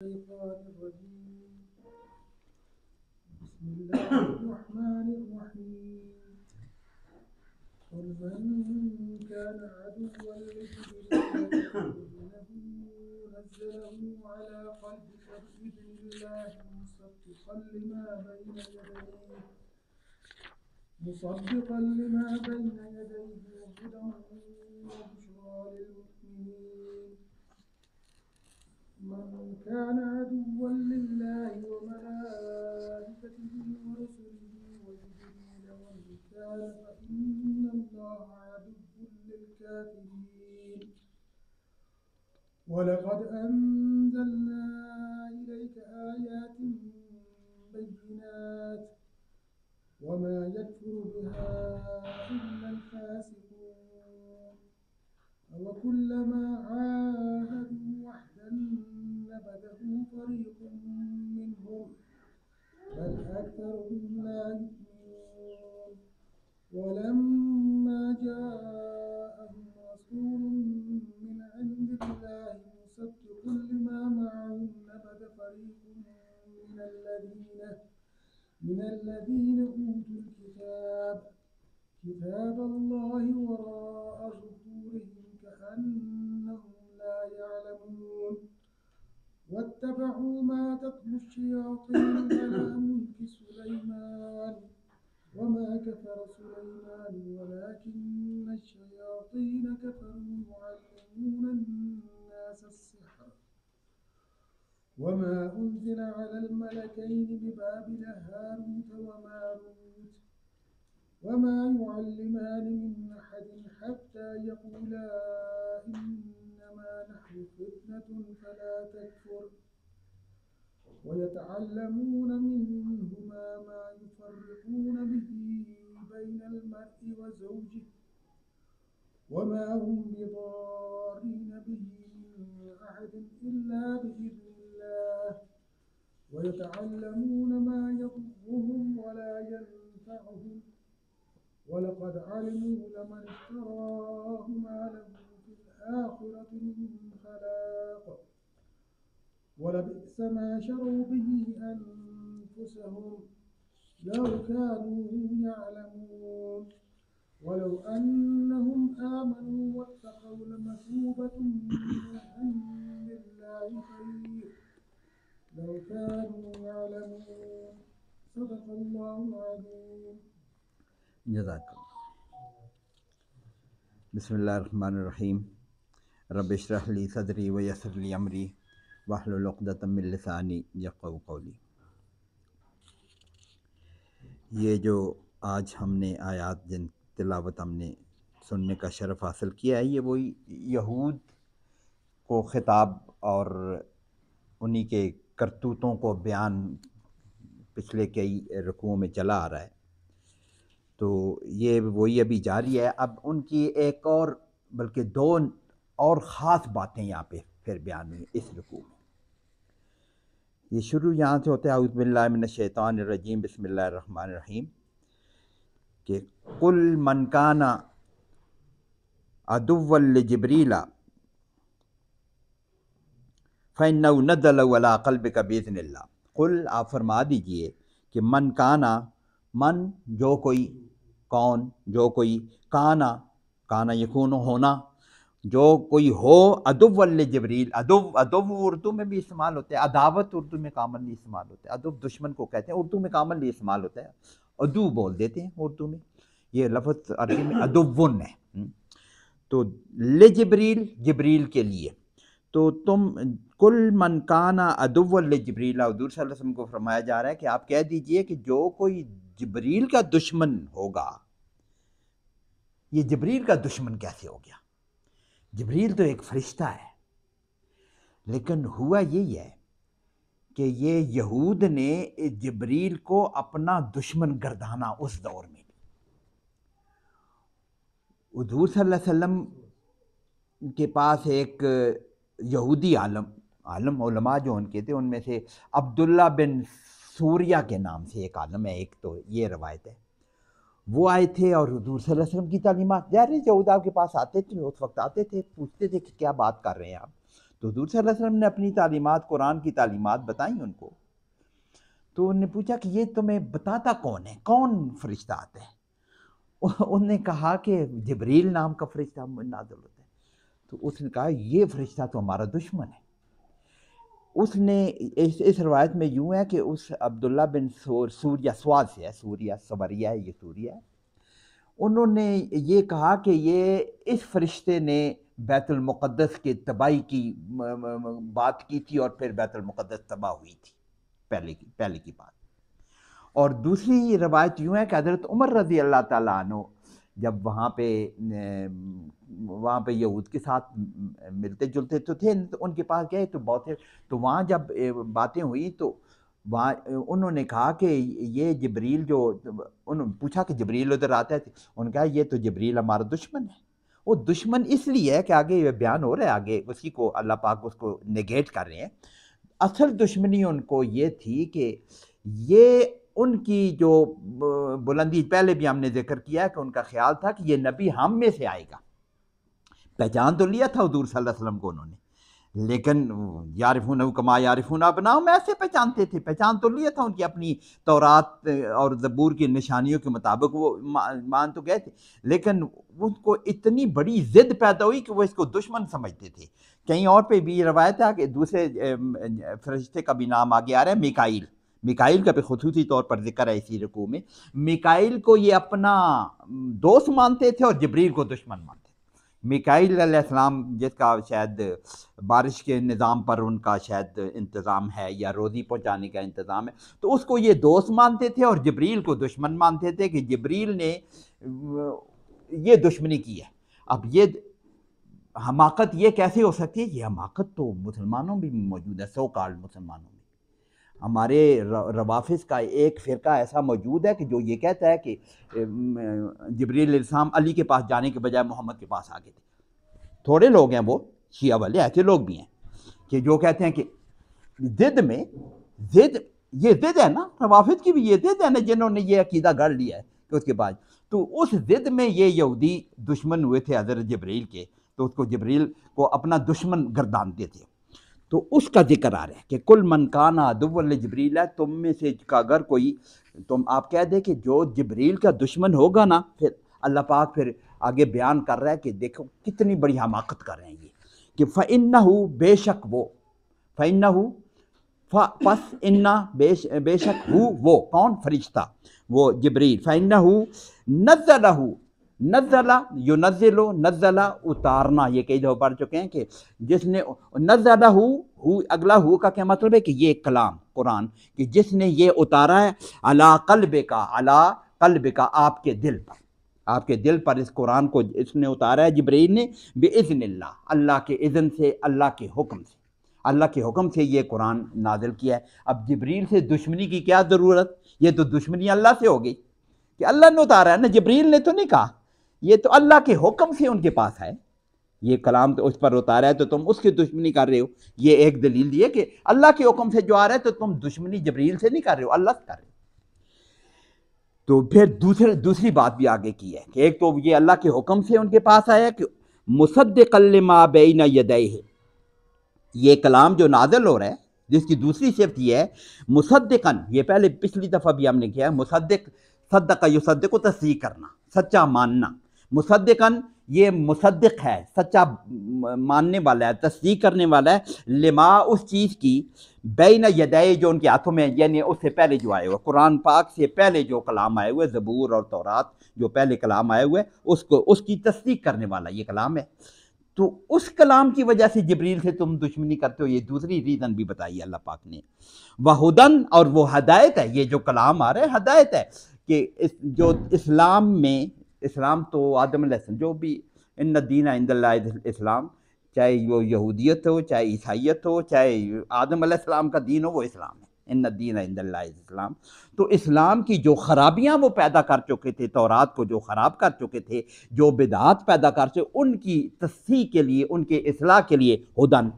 الشيطان الرجيم بسم الله الرحمن الرحيم قل من كان عدوا لجبريل نزله على قلبك بإذن الله مصدقا لما بين يديه مصدقا لما بين يديه وهدى وبشرى للمؤمنين من كان عدوا لله وملائكته ورسله وجبريل والمكال فإن الله عدو للكافرين ولقد أنزلنا إليك آيات بينات وما يكفر بها إلا الفاسقون وكلما عاد فريق منهم بل أكثرهم لا يؤمنون ولما جاءهم رسول من عند الله مصدق لما معهم نبذ فريق من الذين من الذين أوتوا الكتاب كتاب الله وراء ظهورهم كأنهم لا يعلمون واتبعوا ما تتلو الشياطين على ملك سليمان وما كفر سليمان ولكن الشياطين كفروا يعلمون الناس السحر وما أنزل على الملكين ببابل هاروت وماروت وما يعلمان من أحد حتى يقولا إن فتنة فلا تكفر ويتعلمون منهما ما يفرقون به بين المرء وزوجه وما هم بضارين به من أحد إلا بإذن الله ويتعلمون ما يضرهم ولا ينفعهم ولقد علموا لمن اشتراه ما له في الآخرة من الخلاق ولبئس ما شروا به أنفسهم لو كانوا يعلمون ولو أنهم آمنوا واتقوا لمثوبة من عند الله خير لو كانوا يعلمون صدق الله العظيم جزاك الله بسم الله الرحمن الرحيم रबशरहली सदरी यसरली अमरी वाहलतमिलसानी यक़ो कौली ये जो आज हमने आयात जिन तिलावत हमने सुनने का शरफ़ हासिल किया है ये वही यहूद को ख़िताब और उन्हीं के करतूतों को बयान पिछले कई रकुओं में चला आ रहा है तो ये वही अभी जारी है अब उनकी एक और बल्कि दो और ख़ास बातें यहाँ पे फिर बयान हुई इस रुकू में ये शुरू यहाँ से होता है अज़बिल्लाशैतान रजीम बसमिल्लर रहीम कुल मनकाना अदुवल जबरीला फ़ैन नदला कल्ब का कुल आप फरमा दीजिए कि मन काना मन जो कोई कौन जो कोई काना काना यकून होना जो कोई हो अदुवल जबरील अदब अदब उर्दू में भी इस्तेमाल होता है अदावत उर्दू में कामनली इस्तेमाल होता है अदब दुश्मन को कहते हैं उर्दू में कामनली इस्तेमाल होता है अदू बोल देते हैं उर्दू में ये लफ्ज़ अरबी में अदुवन है हम्म, तो ले जबरील जबरील के लिए तो तुम कुल मनकाना अदुवल जबरील हजूर वसम को फरमाया जा रहा है कि आप कह दीजिए कि जो कोई जबरील का दुश्मन होगा ये जबरील का दुश्मन कैसे हो गया जबरील तो एक फ़रिश्ता है लेकिन हुआ यही है कि ये यहूद ने जबरील को अपना दुश्मन गर्दाना उस दौर में भी हजूर वसल्लम के पास एक यहूदी आलम आलम उलमा जो उनके थे उनमें से अब्दुल्ला बिन सूर्या के नाम से एक आलम है एक तो ये रवायत है वो आए थे और हजूर वसलम की तालीमत ज़ाहिर उदाब के पास आते थे उस वक्त आते थे पूछते थे कि क्या बात कर रहे हैं आप तो हजूर वसलम ने अपनी तालीमत कुरान की तालीमत बताई उनको तो उनने पूछा कि ये तुम्हें बताता कौन है कौन फरिश्ता आते है उनने कहा कि जबरील नाम का फरिश्ता नाजल होता है तो उसने कहा ये फरिश्ता तो हमारा दुश्मन है उसने इस इस रवायत में यूँ है कि उस अब्दुल्ला बिन सूर्या स्वाद से है सूर्या सवरिया है ये सूर्या है उन्होंने ये कहा कि ये इस फरिश्ते ने बैतुलमक़दस के तबाही की बात की थी और फिर बैतुलमक़दस तबाह हुई थी पहले की पहले की बात और दूसरी रवायत यूँ है कि हज़रत उमर रज़ी अल्लाह तु जब वहाँ पे वहाँ पे यहूद के साथ मिलते जुलते तो थे तो उनके पास गए तो बहुत तो वहाँ जब बातें हुई तो वहाँ उन्होंने कहा कि ये जबरील जो उन्होंने पूछा कि जबरील उधर आता है उन्होंने कहा ये तो जबरील हमारा दुश्मन है वो दुश्मन इसलिए है कि आगे ये बयान हो रहा है आगे उसी को अल्लाह पाक उसको नेगेट कर रहे हैं असल दुश्मनी उनको ये थी कि ये उनकी जो बुलंदी पहले भी हमने जिक्र किया है कि उनका ख्याल था कि ये नबी हम में से आएगा पहचान तो लिया था हजूर वसल्लम को उन्होंने लेकिन यारिफून कमा यारिफून हम ऐसे पहचानते थे पहचान तो लिया था उनकी अपनी तौरात और ज़बूर की निशानियों के मुताबिक वो मान तो गए थे लेकिन उनको इतनी बड़ी ज़िद पैदा हुई कि वो इसको दुश्मन समझते थे कहीं और पे भी रवायत था कि दूसरे फरिश्ते का भी नाम आगे आ रहा है मिकाइल मिकाइल का भी खसूसी तौर पर जिक्र है इसी रकू में मिकाइल को ये अपना दोस्त मानते थे और जबरील को दुश्मन मानते थे मिकाइलम जिसका शायद बारिश के निज़ाम पर उनका शायद इंतज़ाम है या रोज़ी पहुँचाने का इंतज़ाम है तो उसको ये दोस्त मानते थे और जबरील को दुश्मन मानते थे कि जबरील ने ये दुश्मनी की है अब ये हमाकत ये कैसे हो सकती है ये हमाकत तो मुसलमानों भी मौजूद है सौ काल मुसलमानों में हमारे रवाफिस का एक फ़िरका ऐसा मौजूद है कि जो ये कहता है कि जबरील इस्लाम अली के पास जाने के बजाय मोहम्मद के पास आ गए थे थोड़े लोग हैं वो शिया वाले ऐसे लोग भी हैं कि जो कहते हैं कि जिद में जिद ये जिद है ना रवाफिस की भी ये जिद है ना जिन्होंने ये अकीदा गढ़ लिया है कि उसके बाद तो उस जिद में ये यहूदी दुश्मन हुए थे हज़रत जबरील के तो उसको जबरील को अपना दुश्मन गर्दान देते तो उसका जिक्र आ रहा है कि कुल मनकाना अदबल जबरील है तुम में से का अगर कोई तुम आप कह दें कि जो जबरील का दुश्मन होगा ना फिर अल्लाह पाक फिर आगे बयान कर रहा है कि देखो कितनी बड़ी हमाकत कर रहे हैं ये कि फ़ैन्ना हो बेशक वो फ़ैन्ना हो फस इन्ना बेश बेशक हो वो कौन फरिश्ता वो जबरील फ़ैन्ना हो नजर हो नज़ला यो नज़लो नज़ला उतारना ये कई दफ़ा पढ़ चुके हैं कि जिसने नज़ला हु, हु अगला हु का क्या मतलब है कि ये कलाम कुरान कि जिसने ये उतारा है अला कल्ब का अला कल्ब का आपके दिल पर आपके दिल पर इस कुरान को इसने उतारा है जबरीन ने बेज़न अल्लाह के इज़न से अल्लाह के हुक्म से अल्लाह के हुक्म से ये कुरान नाजिल किया है अब जबरील से दुश्मनी की क्या ज़रूरत ये तो दुश्मनी अल्लाह से हो गई कि अल्लाह ने उतारा है ना जबरील ने तो नहीं कहा ये तो अल्लाह के हुक्म से उनके पास है ये कलाम तो उस पर उतारा है तो तुम उसकी दुश्मनी कर रहे हो ये एक दलील दिए कि अल्लाह के हुक्म से जो आ रहा है तो तुम दुश्मनी जबरील से नहीं कर रहे हो अल्लाह से कर रहे हो तो फिर दूसरे दूसरी बात भी आगे की है कि एक तो ये अल्लाह के हुक्म से उनके पास आया कि मुसद माबैन यदय है ये कलाम जो नाजल हो रहा है जिसकी दूसरी शिफ्ट यह है मुसद्दकन ये पहले पिछली दफ़ा भी हमने किया है मुसद सद्द का युसद को तस्दीक करना सच्चा मानना मुसदन ये मुसदक है सच्चा मानने वाला है तस्दीक करने वाला है लिमा उस चीज़ की बेन यदय जो उनके हाथों में यानी उससे पहले जो आए हुए कुरान पाक से पहले जो कलाम आए हुए ज़बूर और तौरात जो पहले कलाम आए हुए उसको उसकी तस्दीक करने वाला ये कलाम है तो उस कलाम की वजह से जबरील से तुम दुश्मनी करते हो ये दूसरी रीज़न भी बताई अल्लाह पाक ने वहुदन और वो हदायत है ये जो कलाम आ रहा है हदायत है कि इस जो इस्लाम में इस्लाम तो आदम लहसन जो भी इन दीन आइंदा इस्लाम चाहे वो यहूदियत हो चाहे ईसाइत हो चाहे आदम सलाम का दीन हो वो इस्लाम है इन दीन इस्लाम तो इस्लाम की जो ख़राबियाँ वो पैदा कर चुके थे तौरात को जो ख़राब कर चुके थे जो बिदात पैदा कर चुके उनकी तस्ह के लिए उनके असलाह के लिए हदन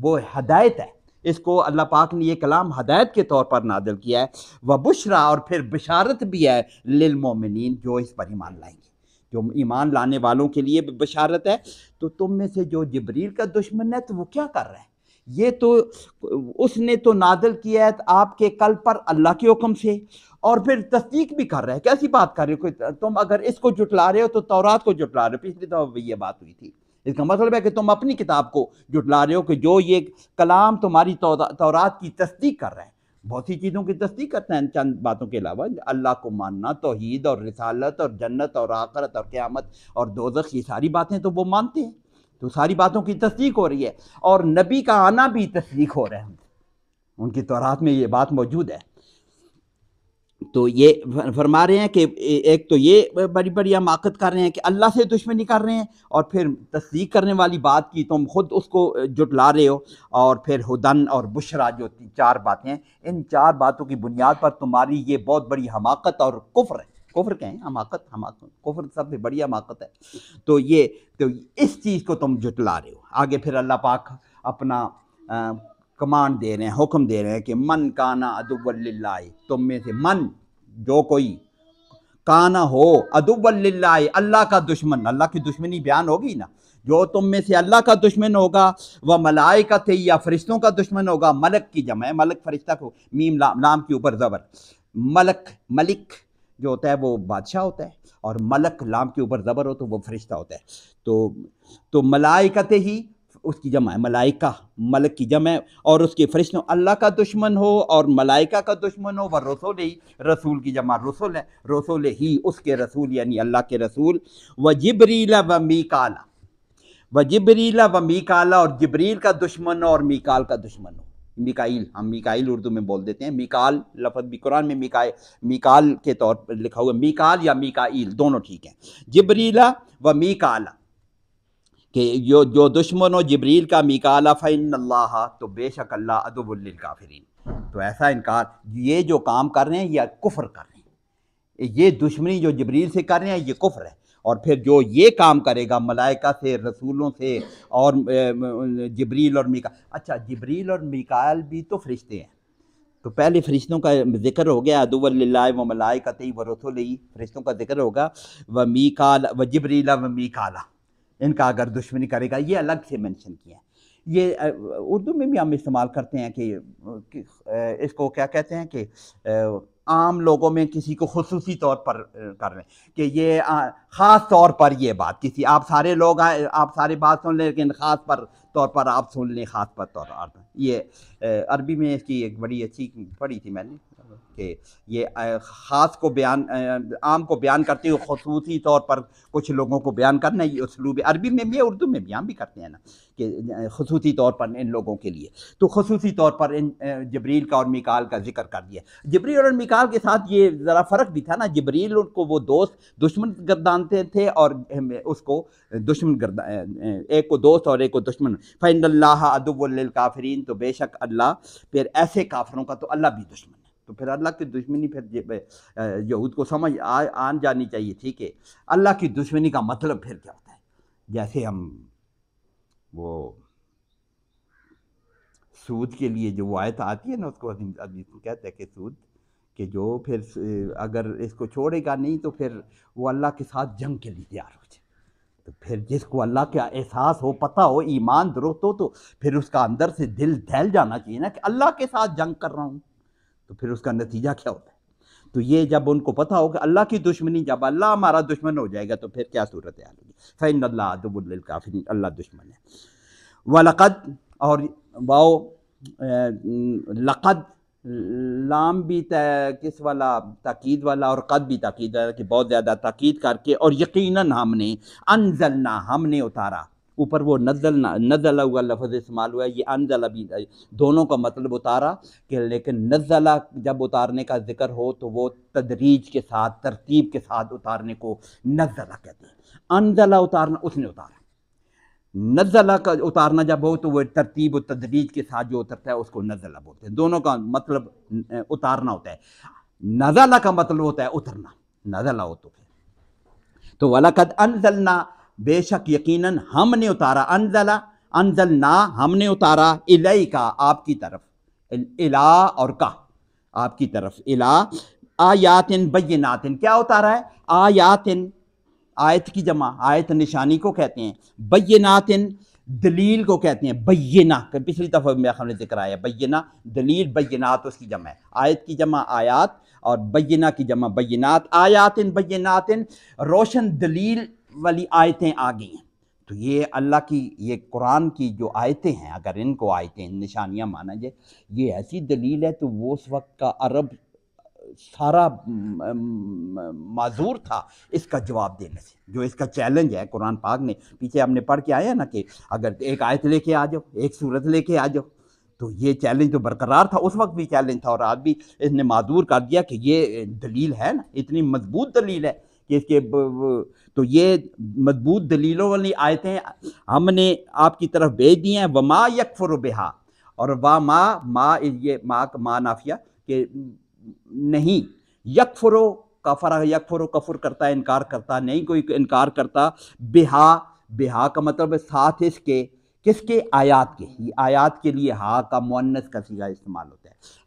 वो हदायत है इसको अल्लाह पाक ने ये कलाम हदायत के तौर पर नादल किया है व बुशरा और फिर बशारत भी है लिलमोमिन जो इस पर ईमान लाएंगे जो ईमान लाने वालों के लिए बशारत है तो तुम में से जो जबरील का दुश्मन है तो वो क्या कर रहे हैं ये तो उसने तो नादल किया है आपके कल पर अल्लाह के हुक्म से और फिर तस्दीक भी कर रहा है कैसी बात कर रहे हो तुम अगर इसको जुटला रहे हो तो तौरात को जुटला रहे हो पिछली दफ़ा ये बात हुई थी इसका मतलब है कि तुम अपनी किताब को जुटला रहे हो कि जो ये कलाम तुम्हारी तौरात की तस्दीक कर रहे हैं बहुत सी चीज़ों की तस्दीक करते हैं चंद बातों के अलावा अल्लाह को मानना तोहद और रसालत और जन्नत और आखरत और क़्यामत और दोजख ये सारी बातें तो वो मानते हैं तो सारी बातों की तस्दीक हो रही है और नबी का आना भी तस्दीक हो रहा है उनकी तौरात में ये बात मौजूद है तो ये फरमा रहे हैं कि एक तो ये बड़ी बड़ी हमाकत कर रहे हैं कि अल्लाह से दुश्मनी कर रहे हैं और फिर तस्दीक करने वाली बात की तुम खुद उसको जुटला रहे हो और फिर हुदन और बुशरा जो चार बातें इन चार बातों की बुनियाद पर तुम्हारी ये बहुत बड़ी हमाकत और कुफ्र है कुफ्र कहें हमाकत हमाकत कुफ्र सबसे बड़ी हमाकत है तो ये तो इस चीज़ को तुम जुटला रहे हो आगे फिर अल्लाह पाक अपना आ, कमांड दे रहे हैं हुक्म दे रहे हैं कि मन काना अदुबल्ला तुम में से मन जो कोई काना हो अदुबल्ला अल्लाह का दुश्मन अल्लाह की दुश्मनी बयान होगी ना जो तुम में से अल्लाह का दुश्मन होगा वह मलाय का थे या फरिश्तों का दुश्मन होगा मलक की जमा है मलक फरिश्ता को मीम ला, नाम के ऊपर ज़बर मलक मलिक जो होता है वो बादशाह होता है और मलक लाम के ऊपर ज़बर हो तो वो फरिश्ता होता है तो तो मलाइकत ही उसकी जमा है मलाइका मलक की जमा है और उसके फरिश्तों अल्लाह का दुश्मन हो और मलाइका का दुश्मन हो व रसोल ही रसूल की जमा रसोल है रसोल ही उसके रसूल यानी अल्लाह के रसूल व जबरीला व मीकाला व जबरीला व मीकाला और जबरील का दुश्मन हो और मीकाल का दुश्मन हो मिकाइल हम मिकाइल उर्दू में बोल देते हैं मिकाल लफज भी कुरान में मिकाय मिकाल के तौर पर लिखा हुआ मिकाल या मिकाइल दोनों ठीक हैं जबरीला व मीकाला कि यो जो दुश्मन जबरील का मिकाला अल्लाह तो बेशक अल्लाह काफरीन तो ऐसा इनकार ये जो काम कर रहे हैं या कुफ़र कर रहे हैं ये दुश्मनी जो जबरील से कर रहे हैं ये कुफर है और फिर जो ये काम करेगा मलाइका से रसूलों से और जबरील और मिका अच्छा जबरील और मिकाल भी तो फरिश्ते हैं तो पहले फ़रिश्तों का जिक्र हो गया अदुवल्ला व मलाइकत व रसोल फ़रिश्तों का जिक्र होगा व मीकाला व जबरीला व मीकाला इनका अगर दुश्मनी करेगा ये अलग से मेंशन किया है ये उर्दू में भी हम इस्तेमाल करते हैं कि इसको क्या कहते हैं कि आम लोगों में किसी को खसूसी तौर पर कर रहे हैं कि ये ख़ास तौर पर ये बात किसी आप सारे लोग आए आप सारे बात सुन लें लेकिन ख़ास पर तौर पर आप सुन लें ख़ास पर तौर पर ये अरबी में इसकी एक बड़ी अच्छी पढ़ी थी मैंने थे ये ख़ास को बयान आम को बयान करते हुए खसूसी तौर पर कुछ लोगों को बयान करना ये उसलूब अरबी में भी उर्दू में बयान भी करते हैं ना कि खसूसी तौर पर इन लोगों के लिए तो खसूसी तौर पर इन जबरील का और मिकाल का जिक्र कर दिया जबरील और मिकाल के साथ ये ज़रा फ़र्क भी था ना जबरील को वो दोस्त दुश्मन गर्दानते थे और उसको दुश्मन गर्दा एक को दोस्त और एक को दुश्मन फ़ैन अल्लाह अदबुल्काफरीन तो बेशक अल्लाह फिर ऐसे काफरों का तो अल्लाह भी दुश्मन तो फिर अल्लाह की दुश्मनी फिर यहूद को समझ आ, आन जानी चाहिए ठीक है अल्लाह की दुश्मनी का मतलब फिर क्या होता है जैसे हम वो सूद के लिए जो आयत आती है ना उसको आदमी कहते हैं कि सूद कि जो फिर अगर इसको छोड़ेगा नहीं तो फिर वो अल्लाह के साथ जंग के लिए तैयार हो जाए तो फिर जिसको अल्लाह का एहसास हो पता हो ईमान दुरुस्त हो तो फिर उसका अंदर से दिल दहल जाना चाहिए ना कि अल्लाह के साथ जंग कर रहा हूँ तो फिर उसका नतीजा क्या होता है तो ये जब उनको पता हो कि अल्लाह की दुश्मनी जब अल्लाह हमारा दुश्मन हो जाएगा तो फिर क्या सूरत हाल होगी फ़ैन अल्लाहबुल्काफिन अल्लाह दुश्मन है वलक़द और वाओ लक़द लाम भी किस वाला ताक़ीद वाला और कद भी ताक़ीद वाला कि बहुत ज़्यादा ताक़ीद करके और यकीनन हमने अनजलना हमने उतारा ऊपर वो नजल नजला हुआ लफ्ज़ इस्तेमाल हुआ ये अनजला भी दोनों का मतलब उतारा कि लेकिन नजला जब उतारने का जिक्र हो तो वो तदरीज के साथ तरतीब के साथ उतारने को नजला कहते हैं अनजला उतारना उसने उतारा नजला का उतारना जब हो तो वह तरतीब और तदरीज के साथ जो उतरता है उसको नजला बोलते हैं दोनों का मतलब उतारना होता है नजला का मतलब होता है उतरना नजला हो तो फिर तो वलकद अनजलना बेशक यकीनन हमने उतारा अनजला अनजल ना हमने उतारा इलाई का आपकी तरफ इला और का आपकी तरफ इला आयातिन बैनातिन क्या उतारा है आयातिन आयत की जमा आयत निशानी को कहते हैं बैनातिन दलील को कहते हैं बैना पिछली दफ़ा मेरा हमने जिक्र आया बैना दलील बैनात उसकी जमा है आयत की जमा आयात और बैना की जमा बैनात आयातिन बैनातिन रोशन दलील वाली आयतें आ गई हैं तो ये अल्लाह की ये कुरान की जो आयतें हैं अगर इनको आयतें निशानियाँ माना जाए ये ऐसी दलील है तो वो उस वक्त का अरब सारा माजूर था इसका जवाब देने से जो इसका चैलेंज है कुरान पाक ने पीछे हमने पढ़ के आया ना कि अगर एक आयत लेके आ जाओ एक सूरत लेके आ जाओ तो ये चैलेंज तो बरकरार था उस वक्त भी चैलेंज था और आज भी इसने माजूर कर दिया कि ये दलील है ना इतनी मजबूत दलील है कि इसके तो ये मजबूत दलीलों वाली आयतें हमने आपकी तरफ भेज दी हैं वमा यकफर बेहा और वा माँ माँ ये माँ माँ नाफिया के नहीं यकफरो कफरा यकफरो कफुर करता है इनकार करता नहीं कोई इनकार करता बेहा बेहा का मतलब है साथ इसके किसके आयात के ही आयात के लिए हा का मुन्नस का सीधा इस्तेमाल होता है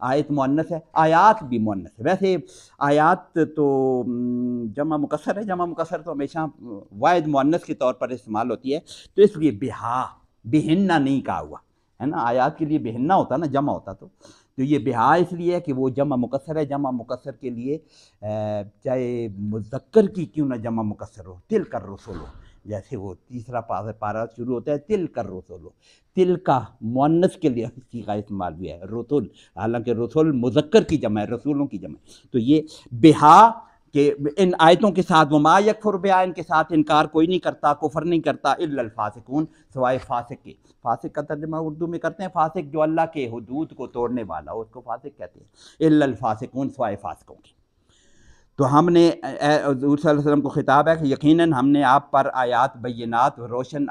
आयत मुनस है आयात भी मुनस है वैसे आयात तो जमा मुकसर है जमा मुकसर तो हमेशा वायद मुनस के तौर पर इस्तेमाल होती है तो इसलिए बिहा बिहन्ना नहीं कहा हुआ है ना आयात के लिए बिहन्ना होता ना जमा होता तो तो ये बिहा इसलिए है कि वो जमा मुकसर है जमा मुकसर के लिए चाहे मुजक्कर की क्यों ना जमा मुकसर हो तिल कर रसोलो जैसे वो तीसरा पारा पारा शुरू होता है तिल कर रसुल तिल का मुन्नस के लिए सीखा इस्तेमाल भी है रसुल हालांकि रसुल मुजक्कर की जमा है रसूलों की जमा तो ये बिहा के इन आयतों के साथ वमा यकफुर बया इनके साथ इनकार कोई नहीं करता कुफर नहीं करता इल्लफासिकून सवाए फासिक के फासिक का तर्जमा उर्दू में करते हैं फासिक जो अल्लाह के हदूद को तोड़ने वाला उसको फासिक कहते हैं इल्लफासिकून सवाए फासिकों के तो हमने वसल्लम को ख़िताब है कि यकीनन हमने आप पर आयात बैनात रोशन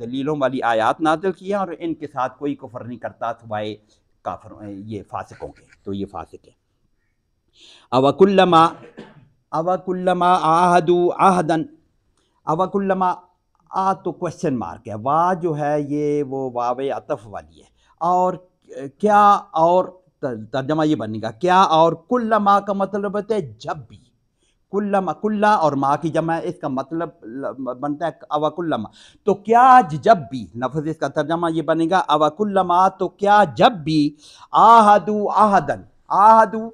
दलीलों वाली आयात नाजिल की है और इनके साथ कोई कुफर नहीं करता सिवाय काफर ये फासकों के तो ये फासक है अवकुल्लमा अवकुल्लमा आहदू आहदन अवकुल्लमा आ तो क्वेश्चन मार्क है वाह जो है ये वो वाव अतफ़ वाली है और क्या और तर्जमा ये बनेगा क्या और कुल्लमा का मतलब होता है जब भी कुल्लम कुल्ला और माँ की जमा इसका मतलब बनता है अवकुल्लम तो, तो क्या जब भी नफज इसका तर्जमा ये बनेगा अवाकुल्लमा तो क्या जब भी आहदू आहदन आहदू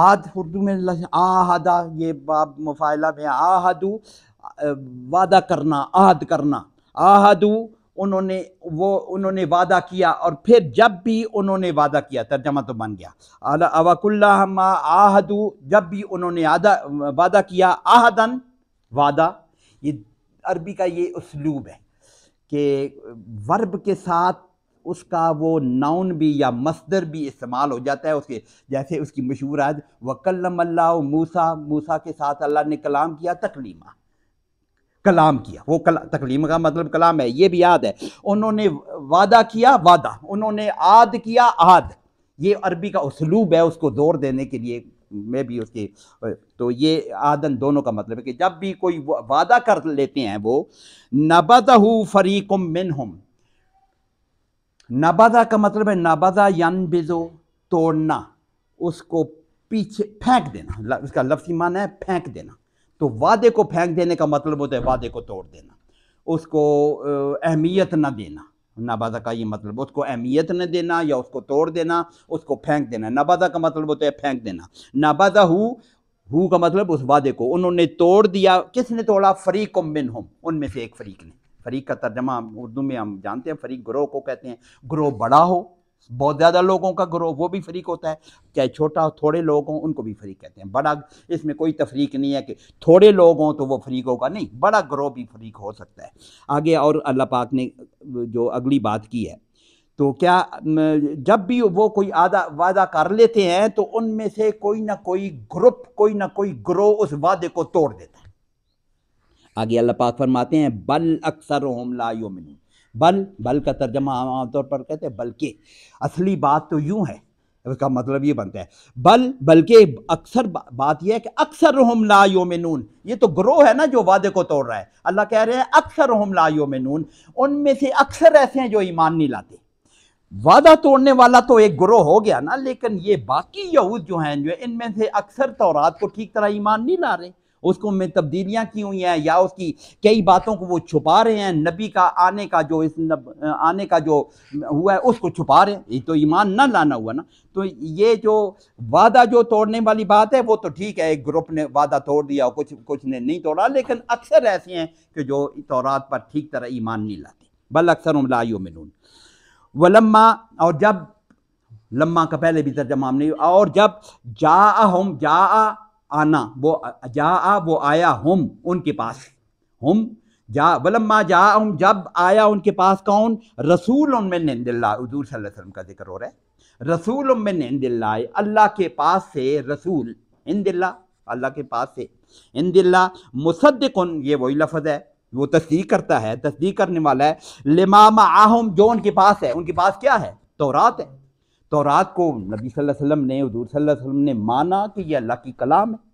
आद उर्दू में आहदा ये बाब मुफायला में आहदू वादा करना आहद करना आहदू उन्होंने वो उन्होंने वादा किया और फिर जब भी उन्होंने वादा किया तर्जमा तो बन गया अला अवकुल्ला आहदू जब भी उन्होंने आदा वादा किया आहदन वादा ये अरबी का ये उसलूब है कि वर्ब के साथ उसका वो नाउन भी या मसदर भी इस्तेमाल हो जाता है उसके जैसे उसकी मशहूर आज वकलम अल्लाह मूसा मूसा के साथ अल्लाह ने कलाम किया तकलीमा कलाम किया वो कला तकलीम का मतलब कलाम है ये भी याद है उन्होंने वादा किया वादा उन्होंने आद किया आद ये अरबी का उसलूब है उसको जोर देने के लिए में भी उसके तो ये आदन दोनों का मतलब है कि जब भी कोई वादा कर लेते हैं वो नबदहू फरीकुम मिनहुम नबादा का मतलब है नबादा यान बिजो तोड़ना उसको पीछे फेंक देना उसका लफ्जी माना है फेंक देना तो वादे को फेंक देने का मतलब होता है वादे को तोड़ देना उसको अहमियत ना देना नाबादा का ये मतलब उसको अहमियत न देना या उसको तोड़ देना उसको फेंक देना नाबादा का मतलब होता है फेंक देना नाबादा हु हु का मतलब उस वादे को उन्होंने तोड़ दिया किसने तोड़ा फरीक बिन हम उनमें से एक फरीक ने फरीक का तर्जमा उर्दू में हम जानते हैं फरीक ग्रोह को कहते हैं ग्रोह बड़ा हो बहुत ज़्यादा लोगों का ग्रोह वो भी फरीक होता है चाहे छोटा हो थोड़े लोग हों उनको भी फरीक कहते हैं बड़ा इसमें कोई तफरीक नहीं है कि थोड़े लोग हों तो वो फ्रीक होगा नहीं बड़ा ग्रोह भी फरीक हो सकता है आगे और अल्लाह पाक ने जो अगली बात की है तो क्या जब भी वो कोई आदा वादा कर लेते हैं तो उनमें से कोई ना कोई ग्रुप कोई ना कोई ग्रोह उस वादे को तोड़ देता है आगे अल्लाह पाक फरमाते हैं बल अक्सर होमला यो मिनू बल बल का तर्जमा आमतौर पर कहते हैं बल्कि असली बात तो यूँ है उसका मतलब ये बनता है बल बल्कि अक्सर बा, बात यह है कि अक्सर हम ला योम नून ये तो ग्रोह है ना जो वादे को तोड़ रहा है अल्लाह कह रहे हैं अक्सर हम ला योम नून उनमें से अक्सर ऐसे हैं जो ईमान नहीं लाते वादा तोड़ने वाला तो एक ग्रोह हो गया ना लेकिन ये बाकी यहूद जो हैं जो इनमें से अक्सर तौरात को ठीक तरह ईमान नहीं ला रहे उसको में तब्दीलियाँ की हुई हैं या उसकी कई बातों को वो छुपा रहे हैं नबी का आने का जो इस नब, आने का जो हुआ है उसको छुपा रहे हैं ये तो ईमान ना लाना हुआ ना तो ये जो वादा जो तोड़ने वाली बात है वो तो ठीक है एक ग्रुप ने वादा तोड़ दिया और कुछ कुछ ने नहीं तोड़ा लेकिन अक्सर ऐसे हैं कि जो तौरात पर ठीक तरह ईमान नहीं लाते बल अक्सर उमलायो मिनून वलम्मा और जब लम्मा का पहले भी तर्जमा हमने और जब जा हम जा आना वो जा आ वो आया हम उनके पास हम जा वलम्मा जा हम जब आया उनके पास कौन रसूल उमिन हजूर वसल्लम का जिक्र हो रहा है रसूल उमिन इंदिल्ला अल्लाह के पास से रसूल इंदिल्ला अल्लाह के पास से इंदिल्ला मुसद्दिकन ये वही लफज है वो तस्दीक करता है तस्दीक करने वाला है लिमामा आहम जो उनके पास है उनके पास क्या है तोरात है तो रात को नबी सल्लल्लाहु अलैहि वसल्लम ने हजूर सल्लल्लाहु अलैहि वसल्लम ने माना कि ये अल्लाह की कलाम है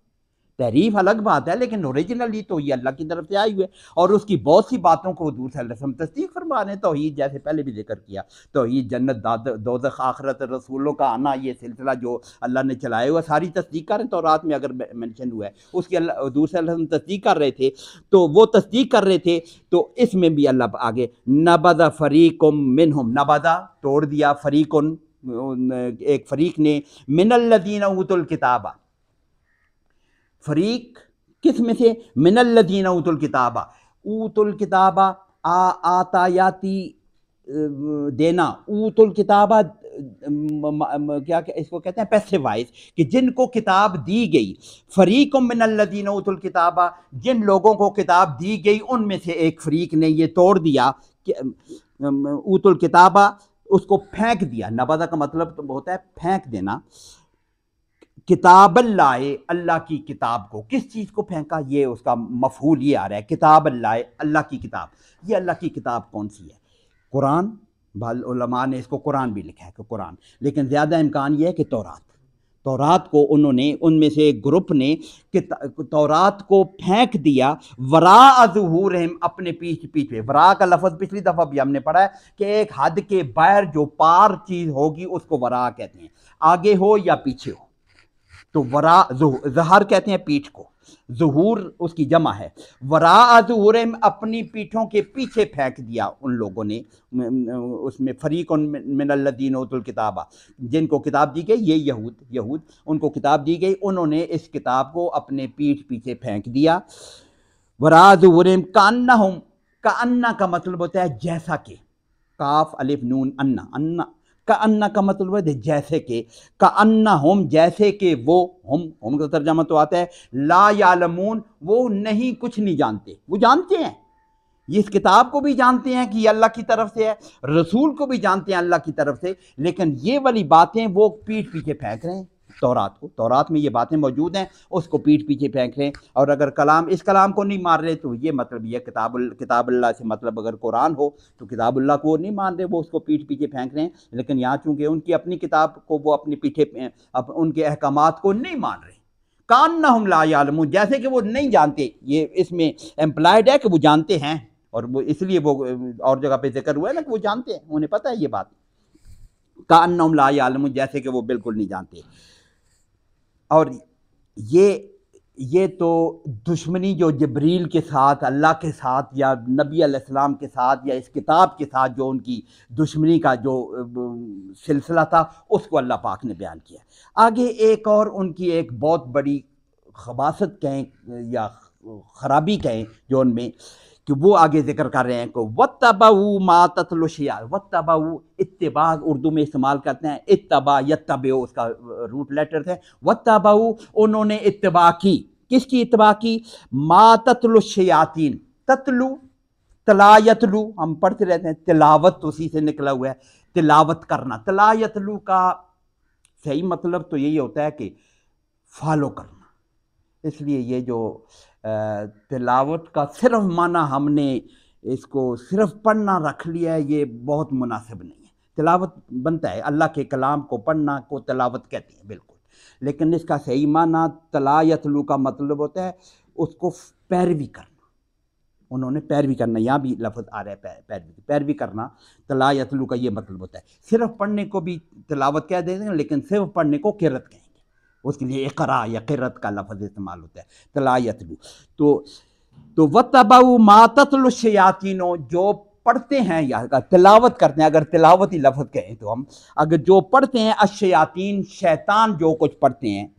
तहरीफ अलग बात है लेकिन ओरिजिनली तो ये अल्लाह की तरफ से आई हुई है और उसकी बहुत सी बातों को हजूर सल्लम तस्दीक फरमा रहे हैं तोहहीद जैसे पहले भी जिक्र किया तोहहीद जन्नत दाद दोजख आखरत रसूलों का आना ये सिलसिला जो अल्लाह ने चलाया हुआ सारी तस्दीक कर रहे तो रात में अगर मैंशन हुआ है उसकी हजूर सल्लम तस्दीक कर रहे थे तो वो तस्दीक कर रहे थे तो इसमें भी अल्लाह आगे नबादा फरीकुम मिनहुम नबादा तोड़ दिया फरीकुन एक फ़रीक ने मिनल्लदीन किताबा फ़रीक किस में से मिनल्लदीन किताबा उतुल किताबा आ आतायाती देना उतुल किताबा क्या इसको कहते हैं पैसे वाइज कि जिनको किताब दी गई फरीक मिनल्लिन उतुल किताबा जिन लोगों को किताब दी गई उनमें से एक फरीक ने ये तोड़ दिया कि उतुल किताबा उसको फेंक दिया नबादा का मतलब तो होता है फेंक देना किताब लाए अल्लाह की किताब को किस चीज़ को फेंका ये उसका मफहूल ये आ रहा है किताब लाए अल्लाह की किताब ये अल्लाह की किताब कौन सी है कुरान भल ने इसको कुरान भी लिखा है कि कुरान लेकिन ज़्यादा इम्कान यह है कि तौरात तौरात को उन्होंने उनमें से एक ग्रुप ने तौरात को फेंक दिया वरा अजहूर अपने पीछे पीछे वरा का लफज पिछली दफ़ा भी हमने पढ़ा है कि एक हद के बाहर जो पार चीज़ होगी उसको वरा कहते हैं आगे हो या पीछे हो तो वरा जहर कहते हैं पीठ को जहूर उसकी जमा है वरा जहूर अपनी पीठों के पीछे फेंक दिया उन लोगों ने उसमें फरीक मिनल्लदीन किताबा जिनको किताब दी गई ये यहूद यहूद उनको किताब दी गई उन्होंने इस किताब को अपने पीठ पीछे फेंक दिया वरा जहूर कान्ना हम का अन्ना का मतलब होता है जैसा कि काफ अलिफ नून अन्ना अन्ना का अन्ना का मतलब है जैसे के का अन्ना होम जैसे के वो हम होम का तर्जमा तो आता है ला यालमून वो नहीं कुछ नहीं जानते वो जानते हैं ये इस किताब को भी जानते हैं कि अल्लाह की तरफ से है रसूल को भी जानते हैं अल्लाह की तरफ से लेकिन ये वाली बातें वो पीठ पीछे फेंक रहे हैं तौरात को तौरात में ये बातें मौजूद हैं उसको पीठ पीछे फेंक लें और अगर कलाम इस कलाम को नहीं मान रहे तो ये मतलब ये किताब किताबल्ला से मतलब अगर कुरान हो तो किताबुल्ला को वो नहीं मान रहे वो उसको पीठ पीछे फेंक रहे हैं लेकिन यहाँ चूँकि उनकी अपनी किताब को वो अपने पीठे उनके अहकाम को नहीं मान रहे कान ना हम लायालम जैसे कि वो नहीं जानते ये इसमें एम्प्लाइड है कि वो जानते हैं और वो इसलिए वो और जगह पे जिक्र हुआ है ना कि वो जानते हैं उन्हें पता है ये बात कान ना हम लायालम जैसे कि वो बिल्कुल नहीं जानते और ये ये तो दुश्मनी जो जबरील के साथ अल्लाह के साथ या नबी अलैहिस्सलाम के साथ या इस किताब के साथ जो उनकी दुश्मनी का जो सिलसिला था उसको अल्लाह पाक ने बयान किया आगे एक और उनकी एक बहुत बड़ी खबासत कहें या खराबी कहें जो उनमें कि वो आगे जिक्र कर रहे हैं को व तबाऊ मातलशिया व तबाऊ इतबा उर्दू में इस्तेमाल करते हैं इतबा य तब उसका रूट लेटर थे व तबाऊ उन्होंने इतबा की किसकी इतबा की मा ततलुशयातीन तत्लु तलायतलु हम पढ़ते रहते हैं तिलावत उसी से निकला हुआ है तिलावत करना तलायतलु का सही मतलब तो यही होता है कि फॉलो करना इसलिए ये जो तिलावत का सिर्फ माना हमने इसको सिर्फ पढ़ना रख लिया है ये बहुत मुनासिब नहीं है तिलावत बनता है अल्लाह के कलाम को पढ़ना को तिलावत कहते हैं बिल्कुल लेकिन इसका सही माना तला या तलू का मतलब होता है उसको पैरवी करना उन्होंने पैरवी करना यहाँ भी लफ्ज़ आ रहा है पैरवी पैरवी पैरवी करना तला या तलू का ये मतलब होता है सिर्फ पढ़ने को भी तिलावत कह देते हैं लेकिन सिर्फ पढ़ने को किरत कहें उसके लिए इकरा या किरत का लफ्ज़ इस्तेमाल होता है तलायतलू तो तो व तबाऊ मातलशयातिनों जो पढ़ते हैं या तिलावत करते हैं अगर ही लफ्ज़ कहें तो हम अगर जो पढ़ते हैं अशयातीन शैतान जो कुछ पढ़ते हैं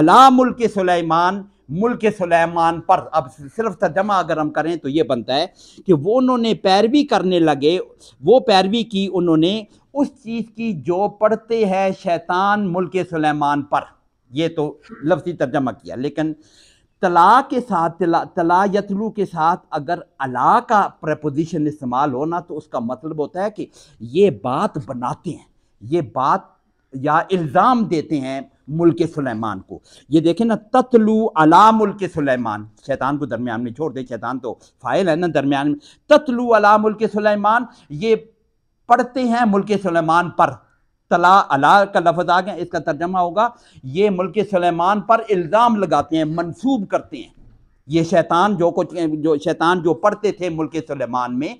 अला मुल्क सुलेमान मुल्क सुलेमान पर अब सिर्फ तर्जमा अगर हम करें तो ये बनता है कि वो उन्होंने पैरवी करने लगे वो पैरवी की उन्होंने उस चीज़ की जो पढ़ते हैं शैतान मुल्क सुलेमान पर ये तो लफ्जी तर्जमा किया लेकिन तला के साथ तला तला यतलू के साथ अगर अला का प्रपोजिशन इस्तेमाल हो ना तो उसका मतलब होता है कि ये बात बनाते हैं ये बात या इल्ज़ाम देते हैं मुल्क सुलेमान को ये देखें ना ततलू अला मुल्क सुलेमान शैतान को दरमियान में छोड़ दे शैतान तो फ़ाइल है ना दरमियान में ततलू अला मुल्क सुलेमान ये पढ़ते हैं मुल्क सुलेमान पर तला अला का लफज आ गया इसका तर्जमा होगा ये मुल्क सलेमान पर इल्ज़ाम लगाते हैं मनसूब करते हैं ये शैतान जो कुछ जो शैतान जो पढ़ते थे मुल्क सलेमान में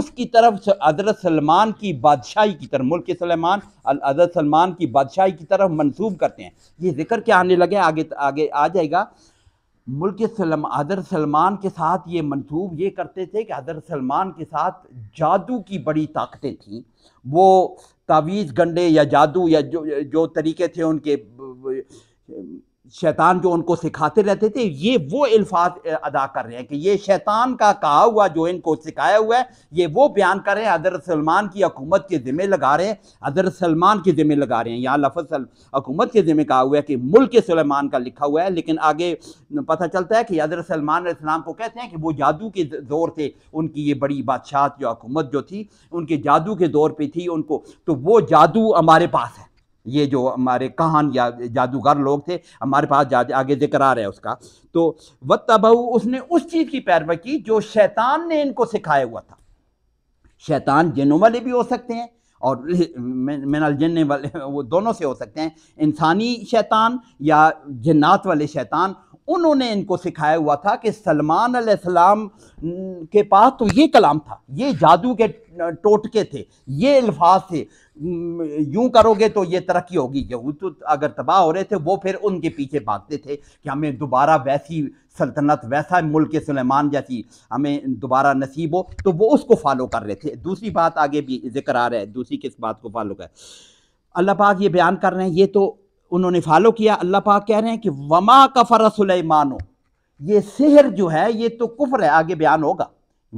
उसकी तरफ हजरत सलमान की बादशाही की तरफ मुल्क सलेमान हजरत सलमान की बादशाही की तरफ मनसूब करते हैं ये जिक्र क्या आने लगे आगे आगे आ जाएगा मुल्क सलम हजरत सलमान के साथ ये मनसूब ये करते थे कि हजरत सलमान के साथ जादू की बड़ी ताकतें थीं वो तावीज़ गंडे या जादू या जो जो तरीके थे उनके शैतान जो उनको सिखाते रहते थे ये वो अल्फाज अदा कर रहे हैं कि ये शैतान का कहा हुआ जो इनको सिखाया हुआ है ये वो बयान कर रहे हैं हजरत सलमान की हकूमत के ज़िम्मे लगा रहे हैं हजरत सलमान के ज़िम्मे लगा रहे हैं यहाँ लफज हकूमत के ज़िम्मे कहा हुआ है कि मुल्क सलमान का लिखा हुआ है लेकिन आगे पता चलता है कि हजरत सलमान इस्लाम को कहते हैं कि वो जादू के दौर से उनकी ये बड़ी बादशाह जो हकूमत जो थी उनके जादू के दौर पर थी उनको तो वो जादू हमारे पास है ये जो हमारे कहान या जादूगर लोग थे हमारे पास आगे जिक्र आ रहा है उसका तो वत तबऊ उसने उस चीज़ की पैरवा की जो शैतान ने इनको सिखाया हुआ था शैतान जिनों वाले भी हो सकते हैं और मिनल जिन वाले वो दोनों से हो सकते हैं इंसानी शैतान या जन्नात वाले शैतान उन्होंने इनको सिखाया हुआ था कि सलमान अलैहिस्सलाम के पास तो ये कलाम था ये जादू के टोटके थे ये अल्फाज थे यूं करोगे तो ये तरक्की होगी यहूद तो अगर तबाह हो रहे थे वो फिर उनके पीछे भागते थे कि हमें दोबारा वैसी सल्तनत वैसा मुल्क सुलेमान जैसी हमें दोबारा नसीब हो तो वो उसको फॉलो कर रहे थे दूसरी बात आगे भी जिक्र आ रहा है दूसरी किस बात को फॉलो कर अल्लाह पाक ये बयान कर रहे हैं ये तो उन्होंने फॉलो किया अल्लाह पाक कह रहे हैं कि वमा कफर सुलेमानो ये शहर जो है ये तो कुफर है आगे बयान होगा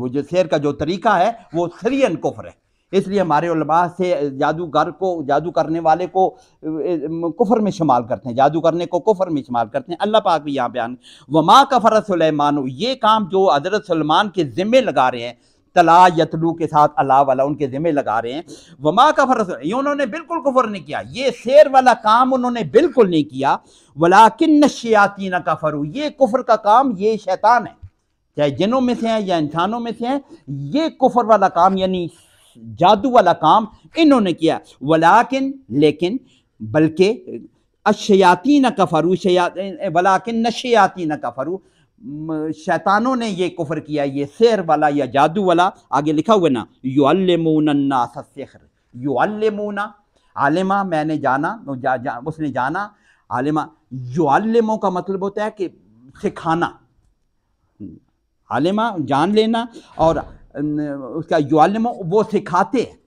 वो जो शहर का जो तरीका है वो सरियन कुफर है इसलिए हमारे उलमा से जादूगर को जादू करने वाले को कुफर में शुमाल करते हैं जादू करने को कुफर में शुमाल करते हैं अल्लाह पाक भी यहाँ बयान वमा कफर सुलेमानो ये काम जो हजरत सलमान के ज़िम्मे लगा रहे हैं तला यतलू के साथ अला वाला उनके जिम्मे लगा रहे हैं वमा का फरस ये उन्होंने बिल्कुल कुफर नहीं किया ये शेर वाला काम उन्होंने बिल्कुल नहीं किया वला किन्न शयातीना का फरू ये कुफर का काम ये शैतान है चाहे जिनों में से हैं या इंसानों में से हैं ये कुफर वाला काम यानी जादू वाला काम इन्होंने किया वलाकिन लेकिन बल्कि अशयातीन कफरू शया वलाकिन न कफरू शैतानों ने ये कुफर किया ये शेर वाला या जादू वाला आगे लिखा हुआ ना युअलमूनन्ना यू युअलमूना आलिमा मैंने जाना जा, जा, उसने जाना आलिमा युअलमो का मतलब होता है कि सिखाना आलिमा जान लेना और उसका युअलमो वो सिखाते हैं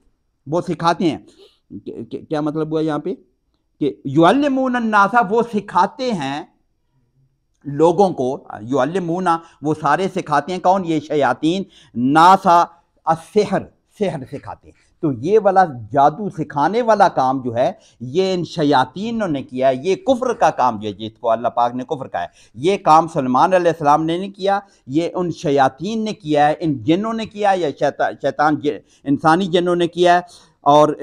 वो सिखाते हैं क्या मतलब हुआ यहाँ पे कि युअलमूनन्नासा वो सिखाते हैं लोगों को अलमूना वो सारे सिखाते हैं कौन ये शयातीन नासा असहर सेहर सिखाते हैं तो ये वाला जादू सिखाने वाला काम जो है ये इन शयातीनों ने किया है ये कुफ्र का काम जो है जिसको अल्लाह पाक ने कुफ्र का है ये काम सलमान ने नहीं किया ये उन शयातीन ने किया है इन जिनों ने किया या शैता, शैतान इंसानी जिनों ने किया है और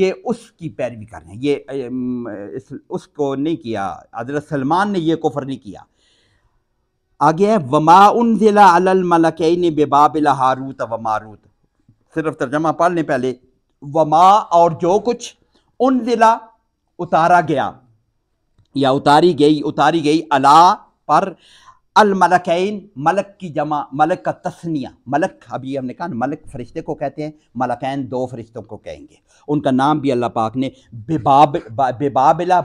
ये उसकी पैरवी कर रहे हैं ये इस, उसको नहीं किया हजरत सलमान ने यह कुफर नहीं किया आगे है वमा उन ज़िला अलमलकैन बेबाबिल हारूत व मारूत सिर्फ तर्जमा पढ़ लें पहले वमा और जो कुछ उन ज़िला उतारा गया या उतारी गई उतारी गई अला पर अल मलकैन मलक की जमा मलक का तस्निया मलक अभी हमने कहा मलक फरिश्ते को कहते हैं मलकैन दो फरिश्तों को कहेंगे उनका नाम भी अल्लाह पाक ने बेबाब बेबाबिला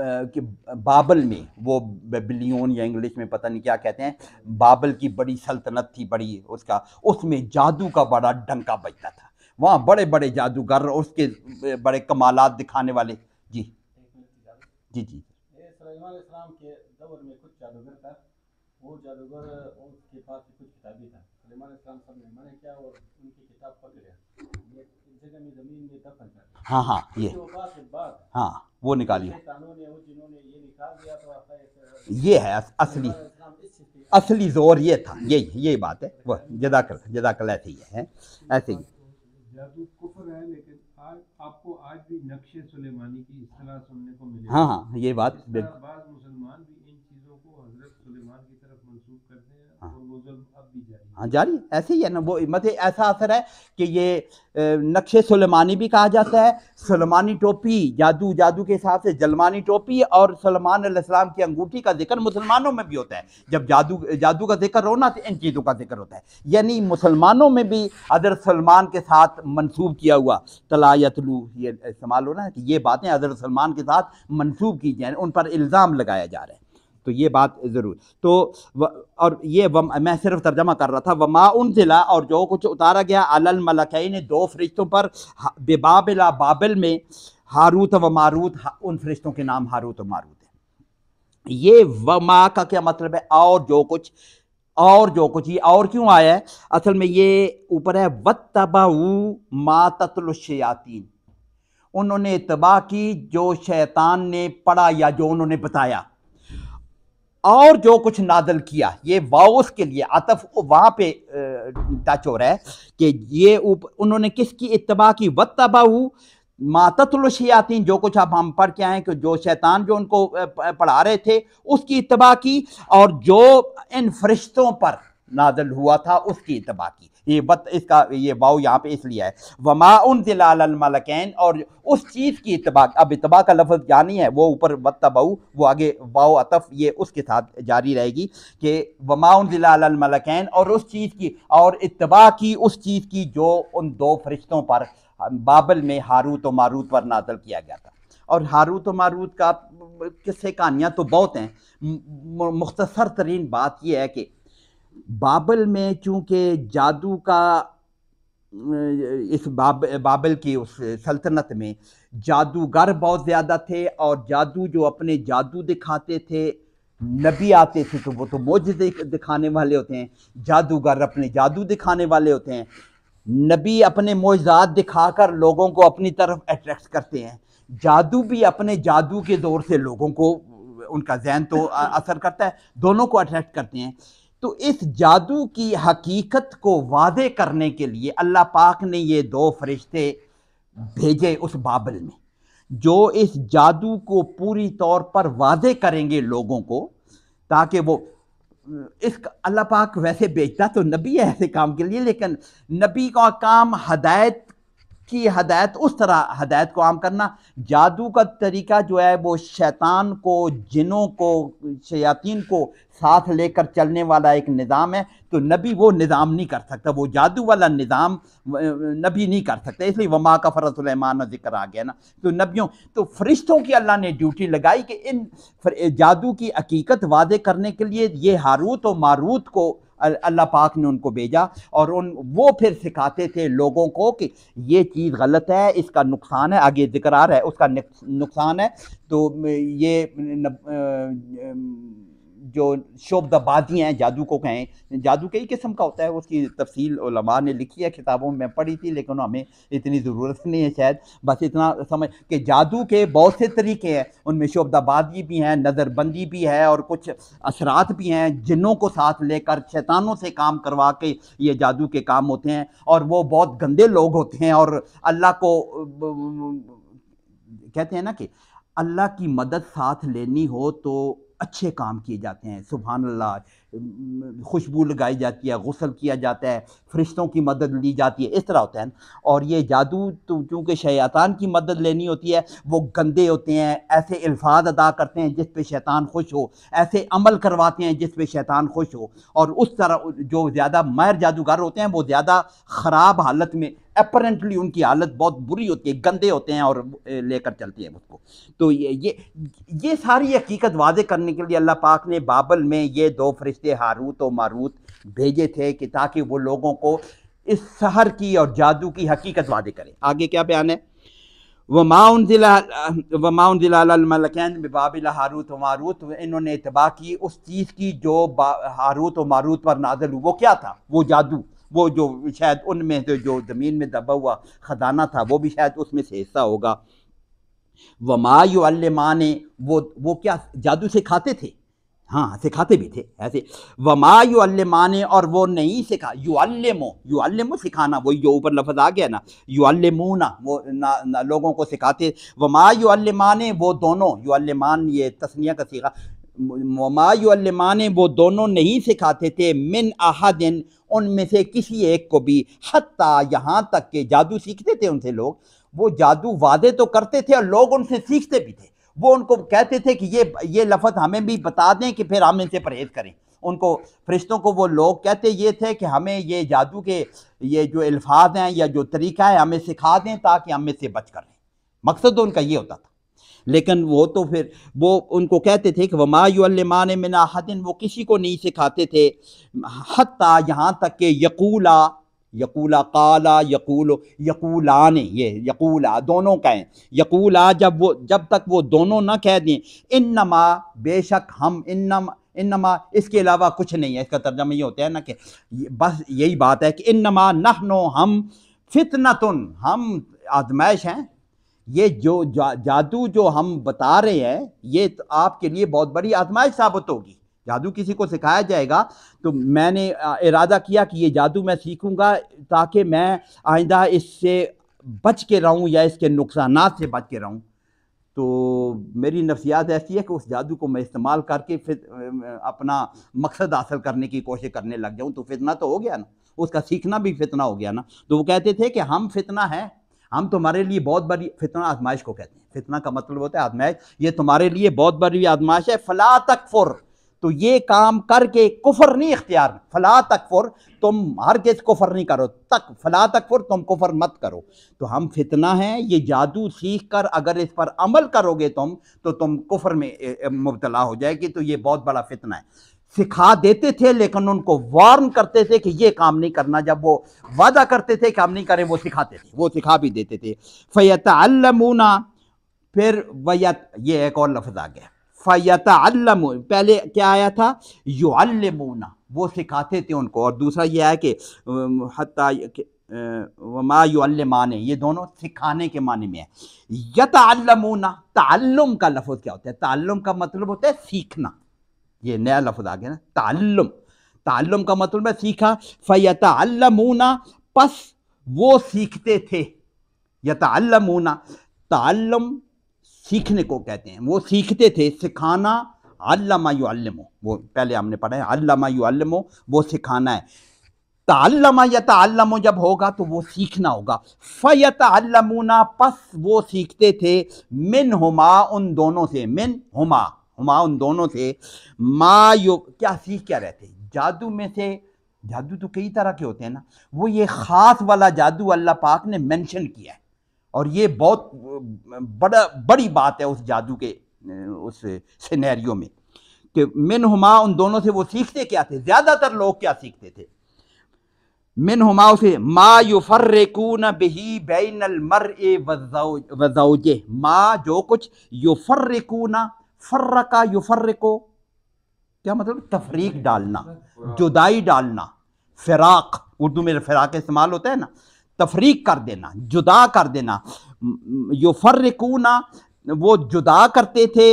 कि बाबल में वो बेबिलियन या इंग्लिश में पता नहीं क्या कहते हैं बाबल की बड़ी सल्तनत थी बड़ी उसका उसमें जादू का बड़ा डंका बजता था वहाँ बड़े बड़े जादूगर उसके बड़े कमालात दिखाने वाले जी जी जी के दौर में कुछ जादूगर था वो जादूगर उसके पास कुछ किताबी था हाँ हाँ ये हाँ वो निकाली ये है तो असली असली जोर ये था यही यही बात है वह जदा जदाकल ऐसे ही है ऐसे ही आपको आज भी नक्शे सुलेमानी की इस सुनने को मिले हाँ हाँ ये बात बिल्कुल मुसलमान हाँ।, हाँ जारी ऐसे ही है ना वो मतलब ऐसा असर है कि ये नक्शे सुलेमानी भी कहा जाता है सुलेमानी टोपी जादू जादू के हिसाब से जलमानी टोपी और सलमान सलमानसलाम की अंगूठी का जिक्र मुसलमानों में भी होता है जब जादू जादू का जिक्र हो ना तो इन चीज़ों का जिक्र होता है यानी मुसलमानों में भी अदर सलमान के साथ मनसूब किया हुआ तला या तलू ये इस्तेमाल होना है कि ये बातें अदर सलमान के साथ मनसूब की जाए उन पर इल्ज़ाम लगाया जा रहा है तो ये बात ज़रूर तो व, और ये वम, मैं सिर्फ तर्जमा कर रहा था वमा उन ज़िला और जो कुछ उतारा गया अलल ने दो फरिश्तों पर बेबाबिला बाबिल में हारूत व मारूत उन फरिश्तों के नाम हारूत व मारूत है ये वमा का क्या मतलब है और जो कुछ और जो कुछ ये और क्यों आया है असल में ये ऊपर है व तबाऊ मा तत्लशयातीन उन्होंने तबाह की जो शैतान ने पढ़ा या जो उन्होंने बताया और जो कुछ नादल किया ये वाउस के लिए आतफ वहाँ पे टच हो रहा है कि ये उप, उन्होंने किसकी इतबा की वत तबाहू माततुलशियातिन जो कुछ आप हम पढ़ के आए कि जो शैतान जो उनको पढ़ा रहे थे उसकी इतबा की और जो इन फरिश्तों पर नाजल हुआ था उसकी इतबा की ये बत इसका ये बाऊ यहाँ पे इसलिए है वमा उन मलकैन और उस चीज़ की इतबा अब इतबा का लफ्ज़ जानी है वो ऊपर बत्ता बाऊ वो आगे बाऊ अतफ़ ये उसके साथ जारी रहेगी कि वमा उन मलकैन और उस चीज़ की और इतबा की उस चीज़ की जो उन दो फरिश्तों पर बाबल में हारूत व मारूत पर नाजल किया गया था और हारूत व मारूत का किस्से कहानियाँ तो बहुत हैं मुख्तसर तरीन बात यह है कि बाबल में चूँकि जादू का इस बाब बाबल की उस सल्तनत में जादूगर बहुत ज़्यादा थे और जादू जो अपने जादू दिखाते थे नबी आते थे तो वो तो मौज दिखाने वाले होते हैं जादूगर अपने जादू दिखाने वाले होते हैं नबी अपने मौजाद दिखाकर लोगों को अपनी तरफ अट्रैक्ट करते हैं जादू भी अपने जादू के दौर से लोगों को उनका जहन तो असर करता है दोनों को अट्रैक्ट करते हैं तो इस जादू की हकीकत को वादे करने के लिए अल्लाह पाक ने ये दो फरिश्ते भेजे उस बाबल में जो इस जादू को पूरी तौर पर वादे करेंगे लोगों को ताकि वो इस अल्लाह पाक वैसे भेजता तो नबी है ऐसे काम के लिए लेकिन नबी का काम हदायत की हदायत उस तरह हदायत को आम करना जादू का तरीका जो है वो शैतान को जिनों को शयातीन को साथ लेकर चलने वाला एक निज़ाम है तो नबी वो निज़ाम नहीं कर सकता वो जादू वाला निज़ाम नबी नहीं कर सकता इसलिए वमा का फ़रत सलेमान जिक्र आ गया ना तो नबियों तो फरिश्तों की अल्लाह ने ड्यूटी लगाई कि इन जादू की हकीकत वादे करने के लिए ये हारूत और मारूत को अल्लाह पाक ने उनको भेजा और उन वो फिर सिखाते थे लोगों को कि ये चीज़ गलत है इसका नुकसान है आगे जिक्र आ रहा है उसका नुकसान है तो ये जो शोबदाबादियाँ हैं जादू को कहें जादू कई किस्म का होता है उसकी तफसील लमा ने लिखी है किताबों में पढ़ी थी लेकिन हमें इतनी ज़रूरत नहीं है शायद बस इतना समझ कि जादू के बहुत से तरीके हैं उनमें शोबदाबादी भी हैं नज़रबंदी भी है और कुछ असरात भी हैं जिनों को साथ लेकर शैतानों से काम करवा के ये जादू के काम होते हैं और वो बहुत गंदे लोग होते हैं और अल्लाह को कहते हैं ना कि अल्लाह की मदद साथ लेनी हो तो अच्छे काम किए जाते हैं सुबहान अल्लाह खुशबू लगाई जाती है गसल किया जाता है फरिश्तों की मदद ली जाती है इस तरह होता है और ये जादू तो चूँकि शैतान की मदद लेनी होती है वो गंदे होते हैं ऐसे अल्फाज अदा करते हैं जिस पे शैतान खुश हो ऐसे अमल करवाते हैं जिस पे शैतान खुश हो और उस तरह जो ज़्यादा मायर जादूगर होते हैं वो ज़्यादा ख़राब हालत में अपरेंटली उनकी हालत बहुत बुरी होती है गंदे होते हैं और लेकर चलती हैं उसको तो ये ये ये सारी हकीकत वाजे करने के लिए अल्लाह पाक ने बाबल में ये दो फरिश्ते हारूत और मारूत भेजे थे कि ताकि वो लोगों को इस शहर की और जादू की हकीकत वादे करें आगे क्या बयान है व माउन ज़िला व वमाउन में बाबिल हारूत व मारूत इन्होंने इतबा की उस चीज़ की जो हारूत व मारूत पर नाजल हुआ वो क्या था वो जादू वो जो शायद उनमें से जो ज़मीन में दबा हुआ ख़जाना था वो भी शायद उसमें से हिस्सा होगा माँ ने वो वो क्या जादू सिखाते थे हाँ सिखाते भी थे ऐसे वमा युअल्लमाने और वो नहीं सिखा युअल्लमो युअल्लमो सिखाना वो जो ऊपर लफज आ गया ना ना वो ना, ना लोगों को सिखाते वमा युअल्लमाने वो दोनों युअल्लमान ये तस्निया का सीखा ममायमाने वो दोनों नहीं सिखाते थे मिन अहदिन उनमें से किसी एक को भी हत्या यहाँ तक के जादू सीखते थे उनसे लोग वो जादू वादे तो करते थे और लोग उनसे सीखते भी थे वो उनको कहते थे कि ये ये लफ्ज़ हमें भी बता दें कि फिर हम इनसे परहेज़ करें उनको फरिश्तों को वो लोग कहते ये थे कि हमें ये जादू के ये जो अल्फाज हैं या जो तरीका है हमें सिखा दें ताकि हम इससे बच कर लें मकसद उनका ये होता था लेकिन वो तो फिर वो उनको कहते थे कि वमायुल्लमान मिना हदिन वो किसी को नहीं सिखाते थे हती यहाँ तक के यकूला यकूला काला यकूल यकूलान ये यकूला दोनों कहें यकूला जब वो जब तक वो दोनों ना कह दें इन नमा बेशक हम इन नमा इन नमा इसके अलावा कुछ नहीं है इसका तर्जमा ये होता है ना कि बस यही बात है कि इन नमा नो हम फितनतुन हम आजमाइश हैं ये जो जा, जादू जो हम बता रहे हैं ये तो आपके लिए बहुत बड़ी आजमाइश साबित होगी जादू किसी को सिखाया जाएगा तो मैंने इरादा किया कि ये जादू मैं सीखूंगा ताकि मैं आइंदा इससे बच के रहूं या इसके नुकसान से बच के रहूं तो मेरी नफसियात ऐसी है कि उस जादू को मैं इस्तेमाल करके फिर अपना मकसद हासिल करने की कोशिश करने लग जाऊं तो फितना तो हो गया ना उसका सीखना भी फितना हो गया ना तो वो कहते थे कि हम फितना हैं हम तुम्हारे लिए बहुत बड़ी फितना आजमाइश को कहते हैं फितना का मतलब होता है आजमाइश ये तुम्हारे लिए बहुत बड़ी आजमाइश है फला तक फुर तो ये काम करके कुफर नहीं इख्तियार फला तक फुर तुम हर किस कुफर नहीं करो तक फला तक फुर तुम कुफर मत करो तो हम फितना हैं ये जादू सीख कर अगर इस पर अमल करोगे तुम तो तुम कुफर में मुबतला हो जाएगी तो ये बहुत बड़ा फितना है सिखा देते थे लेकिन उनको वार्न करते थे कि ये काम नहीं करना जब वो वादा करते थे काम नहीं करें वो सिखाते थे वो सिखा भी देते थे फ़ैत अलमूना फिर वैत ये एक और लफ्ज़ आ गया फ़ैत अलमू पहले क्या आया था युअलमूना वो सिखाते थे उनको और दूसरा ये आया कि माँ वमा ये दोनों सिखाने के माने में है यत अलमूना का लफ्ज़ क्या होता है तल्लुम का मतलब होता है सीखना ये नया लफ्ज़ आ गया ना तालुम तालुम का मतलब है सीखा फ़ैता अल्लमूना पस वो सीखते थे यमूना तालम सीखने को कहते हैं वो सीखते थे सिखाना अल्लामा वो पहले हमने पढ़ा है अल्लामा वो सिखाना है तल्लमा या ताल्लमो जब होगा तो वो सीखना होगा फ़यत अल्लमूना पस वो सीखते थे मिन हुमा उन दोनों से मिन हुमा हुमा उन दोनों से माँ यो क्या सीख क्या रहते जादू में से जादू तो कई तरह के होते हैं ना वो ये ख़ास वाला जादू अल्लाह पाक ने मेंशन किया है और ये बहुत बड़ा बड़ी बात है उस जादू के उस सिनेरियो में कि मिन हुमा उन दोनों से वो सीखते क्या थे ज़्यादातर लोग क्या सीखते थे मिन हुमा से मा युफर्रकून बही बैन अलमर वजाउजे मा जो कुछ यु ना फर्रका युफर्रको क्या मतलब तफरीक डालना जुदाई डालना फिराक उर्दू में फिराक इस्तेमाल होता है ना तफरीक कर देना जुदा कर देना ना वो जुदा करते थे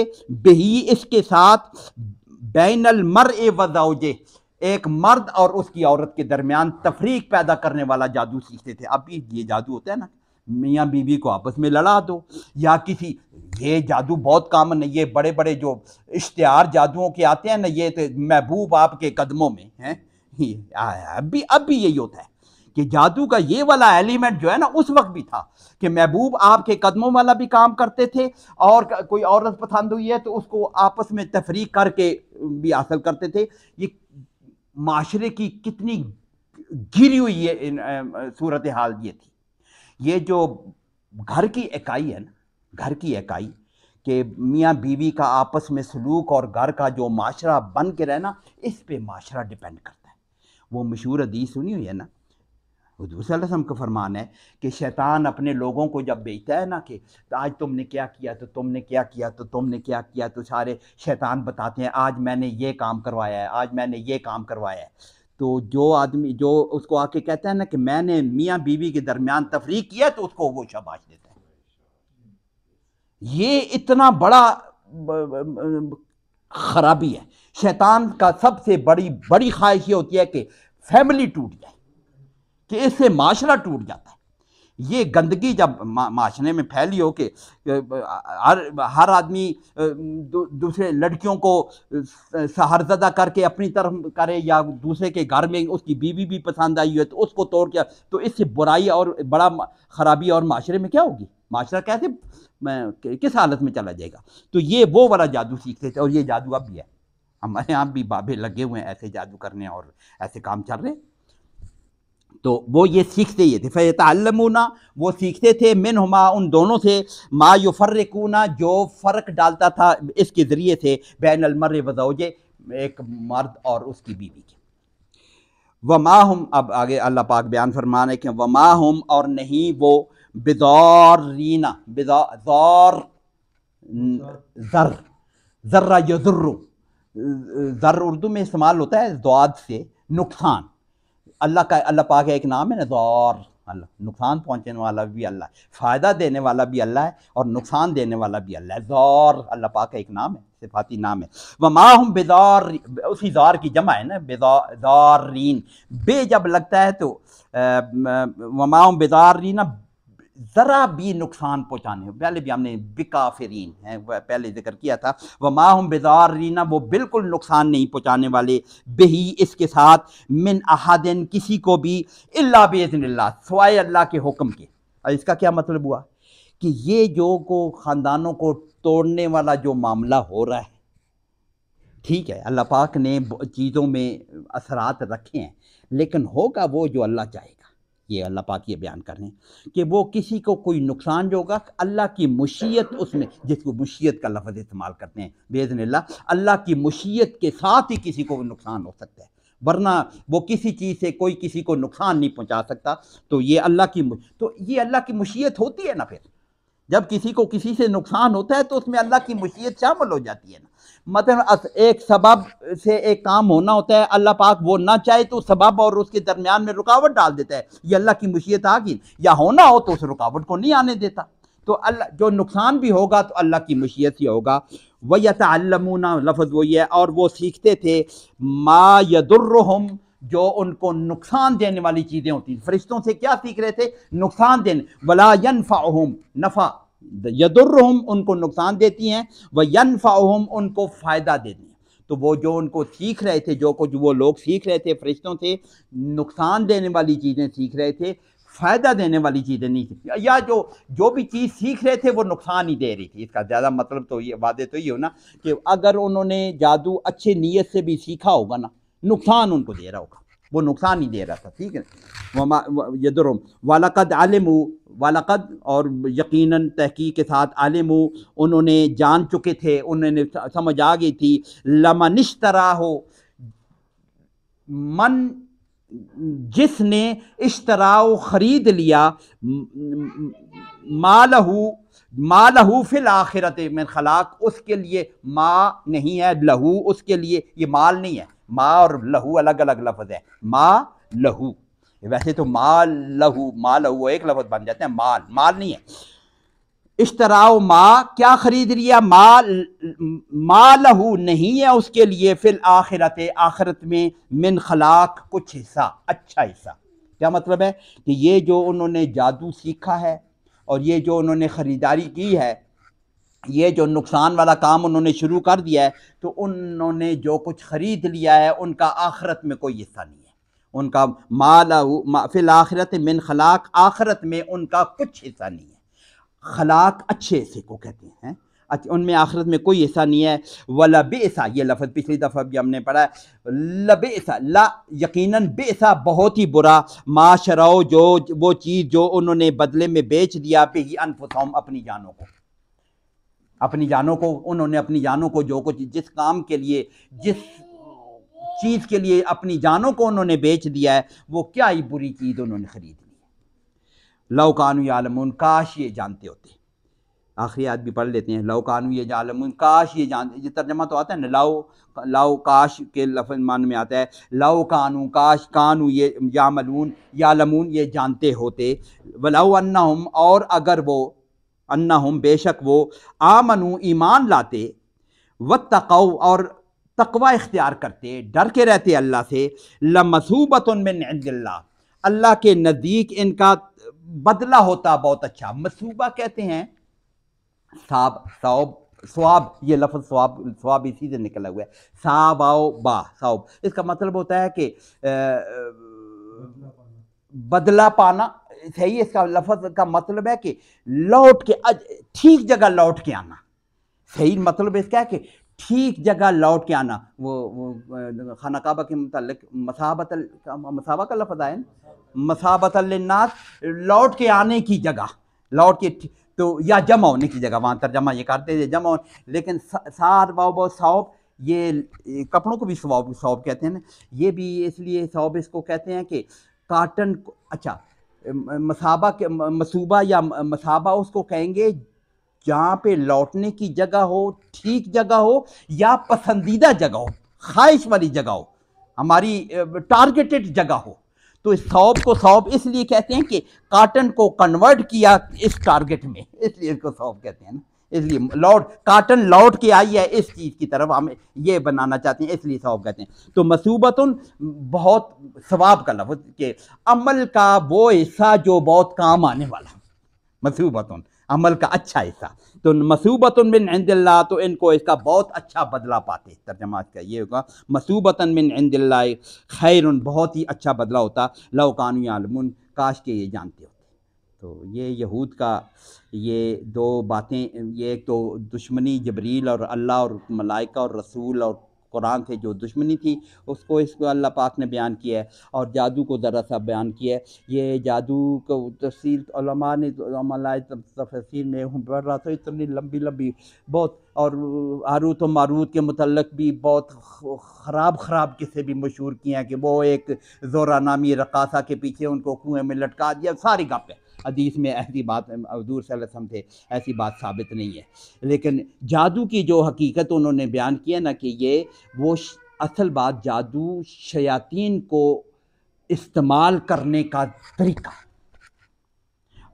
बेही इसके साथ बैनल मर ए वजाउजे एक मर्द और उसकी औरत के दरमियान तफरीक पैदा करने वाला जादू सीखते थे अब ये जादू होता है ना मियाँ बीवी को आपस में लड़ा दो या किसी ये जादू बहुत कामन है ये बड़े बड़े जो इश्तहार जादुओं के आते हैं ना ये तो महबूब आपके कदमों में हैं अभी अब भी अब भी यही होता है कि जादू का ये वाला एलिमेंट जो है ना उस वक्त भी था कि महबूब आपके कदमों वाला भी काम करते थे और कोई औरत पसंद हुई है तो उसको आपस में तफरीक करके भी हासिल करते थे ये माशरे की कितनी गिरी हुई है सूरत हाल ये थी ये जो घर की इकाई है ना घर की इकाई के मियाँ बीवी का आपस में सलूक और घर का जो माशरा बन के रहना इस पर माशरा डिपेंड करता है वो मशहूर अदी सुनी हुई है ना हजूर वसम का फरमान है कि शैतान अपने लोगों को जब बेचता है ना कि आज तुमने क्या किया तो तुमने क्या किया तो तुमने क्या किया तो सारे शैतान बताते हैं आज मैंने ये काम करवाया है आज मैंने ये काम करवाया है तो जो आदमी जो उसको आके कहता है ना कि मैंने मियाँ बीवी के दरमियान तफरी किया तो उसको वो शबाश देता है ये इतना बड़ा खराबी है शैतान का सबसे बड़ी बड़ी ख्वाहिश ये होती है कि फैमिली टूट जाए कि इससे माशरा टूट जाता है ये गंदगी जब माशरे में फैली हो के हर हर आदमी दूसरे लड़कियों को सहरजदा करके अपनी तरफ करे या दूसरे के घर में उसकी बीवी भी पसंद आई है तो उसको तोड़ के तो इससे बुराई और बड़ा ख़राबी और माशरे में क्या होगी माशरा कैसे किस हालत में चला जाएगा तो ये वो वाला जादू सीखते थे और ये जादू अब भी है हमारे यहाँ भी बाबे लगे हुए हैं ऐसे जादू करने और ऐसे काम चल रहे हैं तो वो ये सीखते ही थे फ़ैतमूना वो सीखते थे मिन हमा उन दोनों से माँ यो फर्रकूना जो फ़र्क डालता था इसके ज़रिए थे बैन अलमर वजौजे एक मर्द और उसकी बीवी के व माँ हम अब आगे अल्लाह पाक बयान फरमाने के व माँ हम और नहीं वो बेदारीना बेदार ज़र ज़र्रा यजुर्र ज़र उर्दू में इस्तेमाल होता है दुआद से नुकसान अल्लाह का अल्लाह पाक का एक नाम है दौर अल्लाह नुकसान पहुँचने वाला भी अल्लाह है फ़ायदा देने वाला भी अल्लाह है और नुकसान देने वाला भी अल्लाह है ज़ौर अल्लाह पाक का एक नाम है सिफाती नाम है व माहम बेजार उसी जार की जमा है ना बेजारीन बे जब लगता है तो वमाहम बेजारीना ज़रा भी नुकसान पहुँचाने पहले भी हमने बिकाफरीन है पहले जिक्र किया था वह माहम बेजारीना वो बिल्कुल नुकसान नहीं पहुँचाने वाले बेही इसके साथ मिन अहादिन किसी को भी अल्ला बेजन सवाए अल्लाह के हुक्म के और इसका क्या मतलब हुआ कि ये जो को ख़ानदानों को तोड़ने वाला जो मामला हो रहा है ठीक है अल्लाह पाक ने चीज़ों में असरात रखे हैं लेकिन होगा वो जो अल्लाह चाहेगा ये अल्लाह पाक ये बयान कर रहे हैं कि वो किसी को कोई नुकसान जो होगा अल्लाह की मुशीयत उसमें जिसको मुशीयत का लफ्ज़ इस्तेमाल करते हैं बेजन अल्लाह की मुशीयत के साथ ही किसी को नुकसान हो सकता है वरना वो किसी चीज़ से कोई किसी को नुकसान नहीं पहुँचा सकता तो ये अल्लाह की तो ये अल्लाह की मुशीयत होती है ना फिर जब किसी को किसी से नुकसान होता है तो उसमें अल्लाह की मुशीयत शामिल हो जाती है ना मतलब एक सबब से एक काम होना होता है अल्लाह पाक वो ना चाहे तो सबब और उसके दरमियान में रुकावट डाल देता है ये अल्लाह की मुशीत आगी या होना हो तो उस रुकावट को नहीं आने देता तो अल्लाह जो नुकसान भी होगा तो अल्लाह की मुशीत ही होगा वयतमूना लफज वही है और वो सीखते थे मा यदुर्रहम जो उनको नुकसान देने वाली चीज़ें होती फरिश्तों से क्या सीख रहे थे नुकसान देने वलायन फाहम नफ़ा यदुर्रहम उनको नुकसान देती हैं व यनफ़ाहम उनको फ़ायदा देती हैं तो वो जो उनको सीख रहे थे जो कुछ वो लोग सीख रहे थे फरिश्तों से नुकसान देने वाली चीज़ें सीख रहे थे फ़ायदा देने वाली चीज़ें नहीं सीख या जो जो भी चीज़ सीख रहे थे वो नुकसान ही दे रही थी इसका ज़्यादा मतलब तो ये वादे तो ये हो ना कि अगर उन्होंने जादू अच्छे नीयत से भी सीखा होगा ना नुकसान उनको दे रहा होगा वो नुकसान ही दे रहा था ठीक है वमा यदरम वालकद आलम वालकद और यकीनन तहकी के साथ आलम उन्होंने जान चुके थे उन्होंने समझ आ गई थी लमनिश तरह हो मन जिसने इश्तराव ख़रीद लिया मालहू मालहू फिल आखिरत में खलाक उसके लिए माँ नहीं है लहू उसके लिए ये माल नहीं है माँ और लहू अलग अलग लफ्ज़ है माँ लहू वैसे तो माल लहू माल लहू एक लफ्ज़ बन जाते हैं माल माल नहीं है तरह माँ क्या खरीद लिया माल माँ लहू नहीं है उसके लिए फिर आखिरत आखिरत में मिन खलाक कुछ हिस्सा अच्छा हिस्सा क्या मतलब है कि ये जो उन्होंने जादू सीखा है और ये जो उन्होंने ख़रीदारी की है ये जो नुकसान वाला काम उन्होंने शुरू कर दिया है तो उन्होंने जो कुछ ख़रीद लिया है उनका आखरत में कोई हिस्सा नहीं है उनका माल फिल आखरत मिन खलाक आखरत में उनका कुछ हिस्सा नहीं है खलाक अच्छे हिस्से को कहते हैं अच्छा उनमें आख़रत में कोई हिस्सा नहीं है व लबेसा ये लफ्ज़ पिछली दफ़ा भी हमने पढ़ा है लबेसा ला यकीनन बेसा बहुत ही बुरा माशराओ जो वो चीज़ जो उन्होंने बदले में बेच दिया पे ही अनफुसम अपनी जानों को अपनी जानों को उन्होंने अपनी जानों को जो कुछ जिस काम के लिए जिस चीज़ के लिए अपनी जानों को उन्होंने बेच दिया है वो क्या ही बुरी चीज़ उन्होंने ख़रीद ली लौकानु लौकानू काश ये जानते होते आखिरी याद भी पढ़ लेते हैं लौकानु ये जालमून काश ये जान ये तर्जमा तो आता है ना लाओ लाओ काश के लफ मान में आता है लाओ कानू काश कानू ये यामलून यालमून ये जानते होते वलाउ अन्ना और अगर वो अन्ना हम बेशक वो आमनु ईमान लाते व तकौ और तकवा इख्तियार करते डर के रहते अल्लाह से लमसूबत मिन अल्लाह के नज़दीक इनका बदला होता बहुत अच्छा मसूबा कहते हैं साब सौब स्वाब ये लफ्ज़ स्वाब स्वाब इसी से निकला हुआ है साबाओ बा साब इसका मतलब होता है कि बदला पाना सही है इसका लफज का मतलब है कि लौट के ठीक जगह लौट के आना सही मतलब इसका है कि ठीक जगह लौट के आना वो वो खाना काबा के मतलब मसाबत मसाबा का लफज आए ना मसाबत नाथ लौट के आने की जगह लौट के तो या जमा होने की जगह वहाँ तर्जमा ये करते थे जमा लेकिन साथ बाब सौब ये कपड़ों को भी सवाब कहते हैं ना ये भी इसलिए सौब इसको कहते हैं कि काटन अच्छा मसाबा के मसूबा या मसाबा उसको कहेंगे जहाँ पे लौटने की जगह हो ठीक जगह हो या पसंदीदा जगह हो ख्वाहिश वाली जगह हो हमारी टारगेटेड जगह हो तो इस सौब को सौब इसलिए कहते हैं कि काटन को कन्वर्ट किया इस टारगेट में इसलिए इसको सौब कहते हैं ना इसलिए लौट काटन लौट के आई है इस चीज़ की तरफ हम ये बनाना चाहते हैं इसलिए सवाब कहते हैं तो मसूबत बहुत सवाब का लफ के अमल का वो हिस्सा जो बहुत काम आने वाला मसूबत अमल का अच्छा हिस्सा तो मसूबत बिन इंदिल्ला तो इनको इसका बहुत अच्छा बदला पाते तर्जमा का ये होगा मसूबत बिन इंदिल्ला खैर बहुत ही अच्छा बदला होता लवकान काश के ये जानते होते तो ये यहूद का ये दो बातें ये एक तो दुश्मनी जबरील और अल्लाह और मलाइका और रसूल और कुरान से जो दुश्मनी थी उसको इसको अल्लाह पाक ने बयान किया है और जादू को ज़रा सा बयान किया है ये जादू को तफसर ने तफसर में पढ़ रहा था इतनी लंबी लंबी बहुत और आरूत और मारूत के मतलब भी बहुत ख़राब ख़राब किसे भी मशहूर किए हैं कि वो एक जोरा नामी रकासा के पीछे उनको कुएँ में लटका दिया सारी गप है हदीस में ऐसी बात हजूर सम थे ऐसी बात साबित नहीं है लेकिन जादू की जो हकीकत उन्होंने बयान किया ना कि ये वो असल बात जादू शयातीन को इस्तेमाल करने का तरीका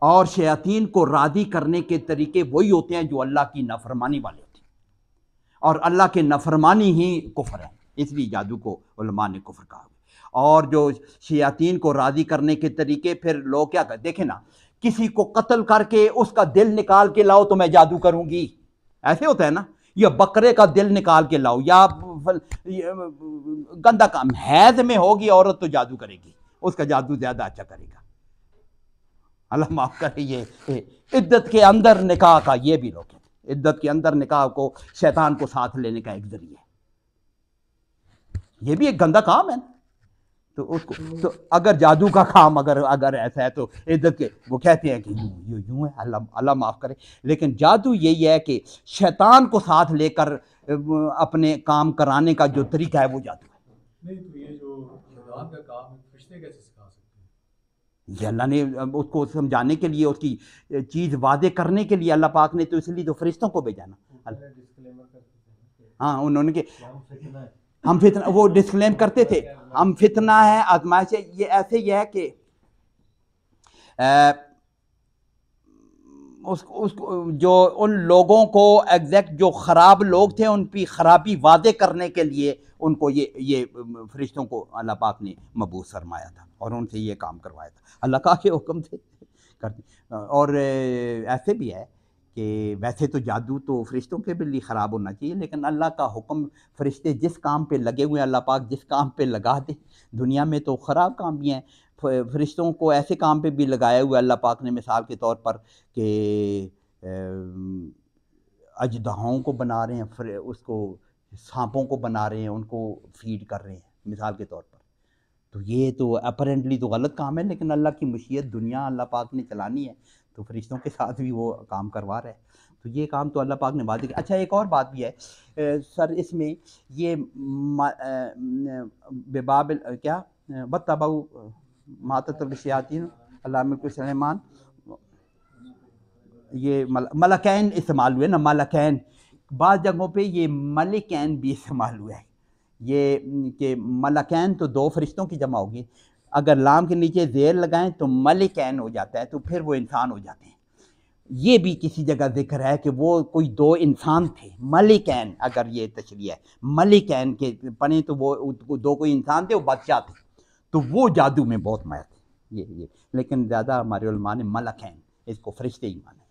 और शयातीन को रादी करने के तरीके वही होते हैं जो अल्लाह की नफरमानी वाले होते हैं और अल्लाह के नफरमानी ही कुफर है इसलिए जादू को ने कुफर कहा और जो शयातीन को राज़ी करने के तरीके फिर लोग क्या कर देखे ना किसी को कत्ल करके उसका दिल निकाल के लाओ तो मैं जादू करूँगी ऐसे होता है ना या बकरे का दिल निकाल के लाओ या गंदा काम हैज में होगी औरत तो जादू करेगी उसका जादू ज़्यादा अच्छा करेगा अल्लाह माफ़ करे ये इद्दत के अंदर निकाह का ये भी रोके इद्दत के अंदर निकाह को शैतान को साथ लेने का एक जरिए यह भी एक गंदा काम है ना तो उसको हम्म। तो अगर जादू का काम अगर अगर ऐसा है तो इधर के वो कहते हैं कि यूँ यूँ यूँ है अल्लाह अल्लाह माफ़ करे लेकिन जादू यही है कि शैतान को साथ लेकर अपने काम कराने का जो तरीका है वो जादू है तो ये ये अल्लाह ने उसको समझाने के लिए उसकी चीज़ वादे करने के लिए अल्लाह पाक ने तो इसलिए तो फरिश्तों को भेजाना हाँ उन्होंने के हम फितना वो डिस्क्लेम करते थे हम फितना है आजमाइश है ये ऐसे ही है कि उस, उस जो उन लोगों को एग्जैक्ट जो ख़राब लोग थे उन पर ख़राबी वादे करने के लिए उनको ये ये फरिश्तों को अल्लाह पाक ने मबूस फरमाया था और उनसे ये काम करवाया था अल्लाह का के हुक्म थे करते और ऐसे भी है कि वैसे तो जादू तो फरिश्तों के भी ख़राब होना चाहिए लेकिन अल्लाह का हुक्म फरिश्ते जिस काम पे लगे हुए हैं अल्लाह पाक जिस काम पे लगा दे दुनिया में तो ख़राब काम भी हैं फरिश्तों को ऐसे काम पे भी लगाया हुआ अल्लाह पाक ने मिसाल के तौर पर कि अजदाहों को बना रहे हैं उसको सांपों को बना रहे हैं उनको फीड कर रहे हैं मिसाल के तौर पर तो ये तो अपरेंटली तो गलत काम है लेकिन अल्लाह की मशीयत दुनिया अल्लाह पाक ने चलानी है तो फरिश्तों के साथ भी वो काम करवा रहा है तो ये काम तो अल्लाह पाक ने किया अच्छा एक और बात भी है ए, सर इसमें ये बेबाबिल क्या बताबाऊ मातरशियाती सलेमान ये मल, मलकैन इस्तेमाल हुए ना मलकैन बाद जगहों पे ये मलिकैन भी इस्तेमाल हुआ है ये कि मलकैन तो दो फरिश्तों की जमा होगी अगर लाम के नीचे जेर लगाएं तो मलिकैन हो जाता है तो फिर वो इंसान हो जाते हैं ये भी किसी जगह जिक्र है कि वो कोई दो इंसान थे मलिकैन अगर ये तशरी है मलिकैन के पने तो वो दो कोई इंसान थे वो बादशाह थे तो वो जादू में बहुत मायर थे ये ये लेकिन ज़्यादा हमारे ने मलकैन इसको फरिश्ते ही माना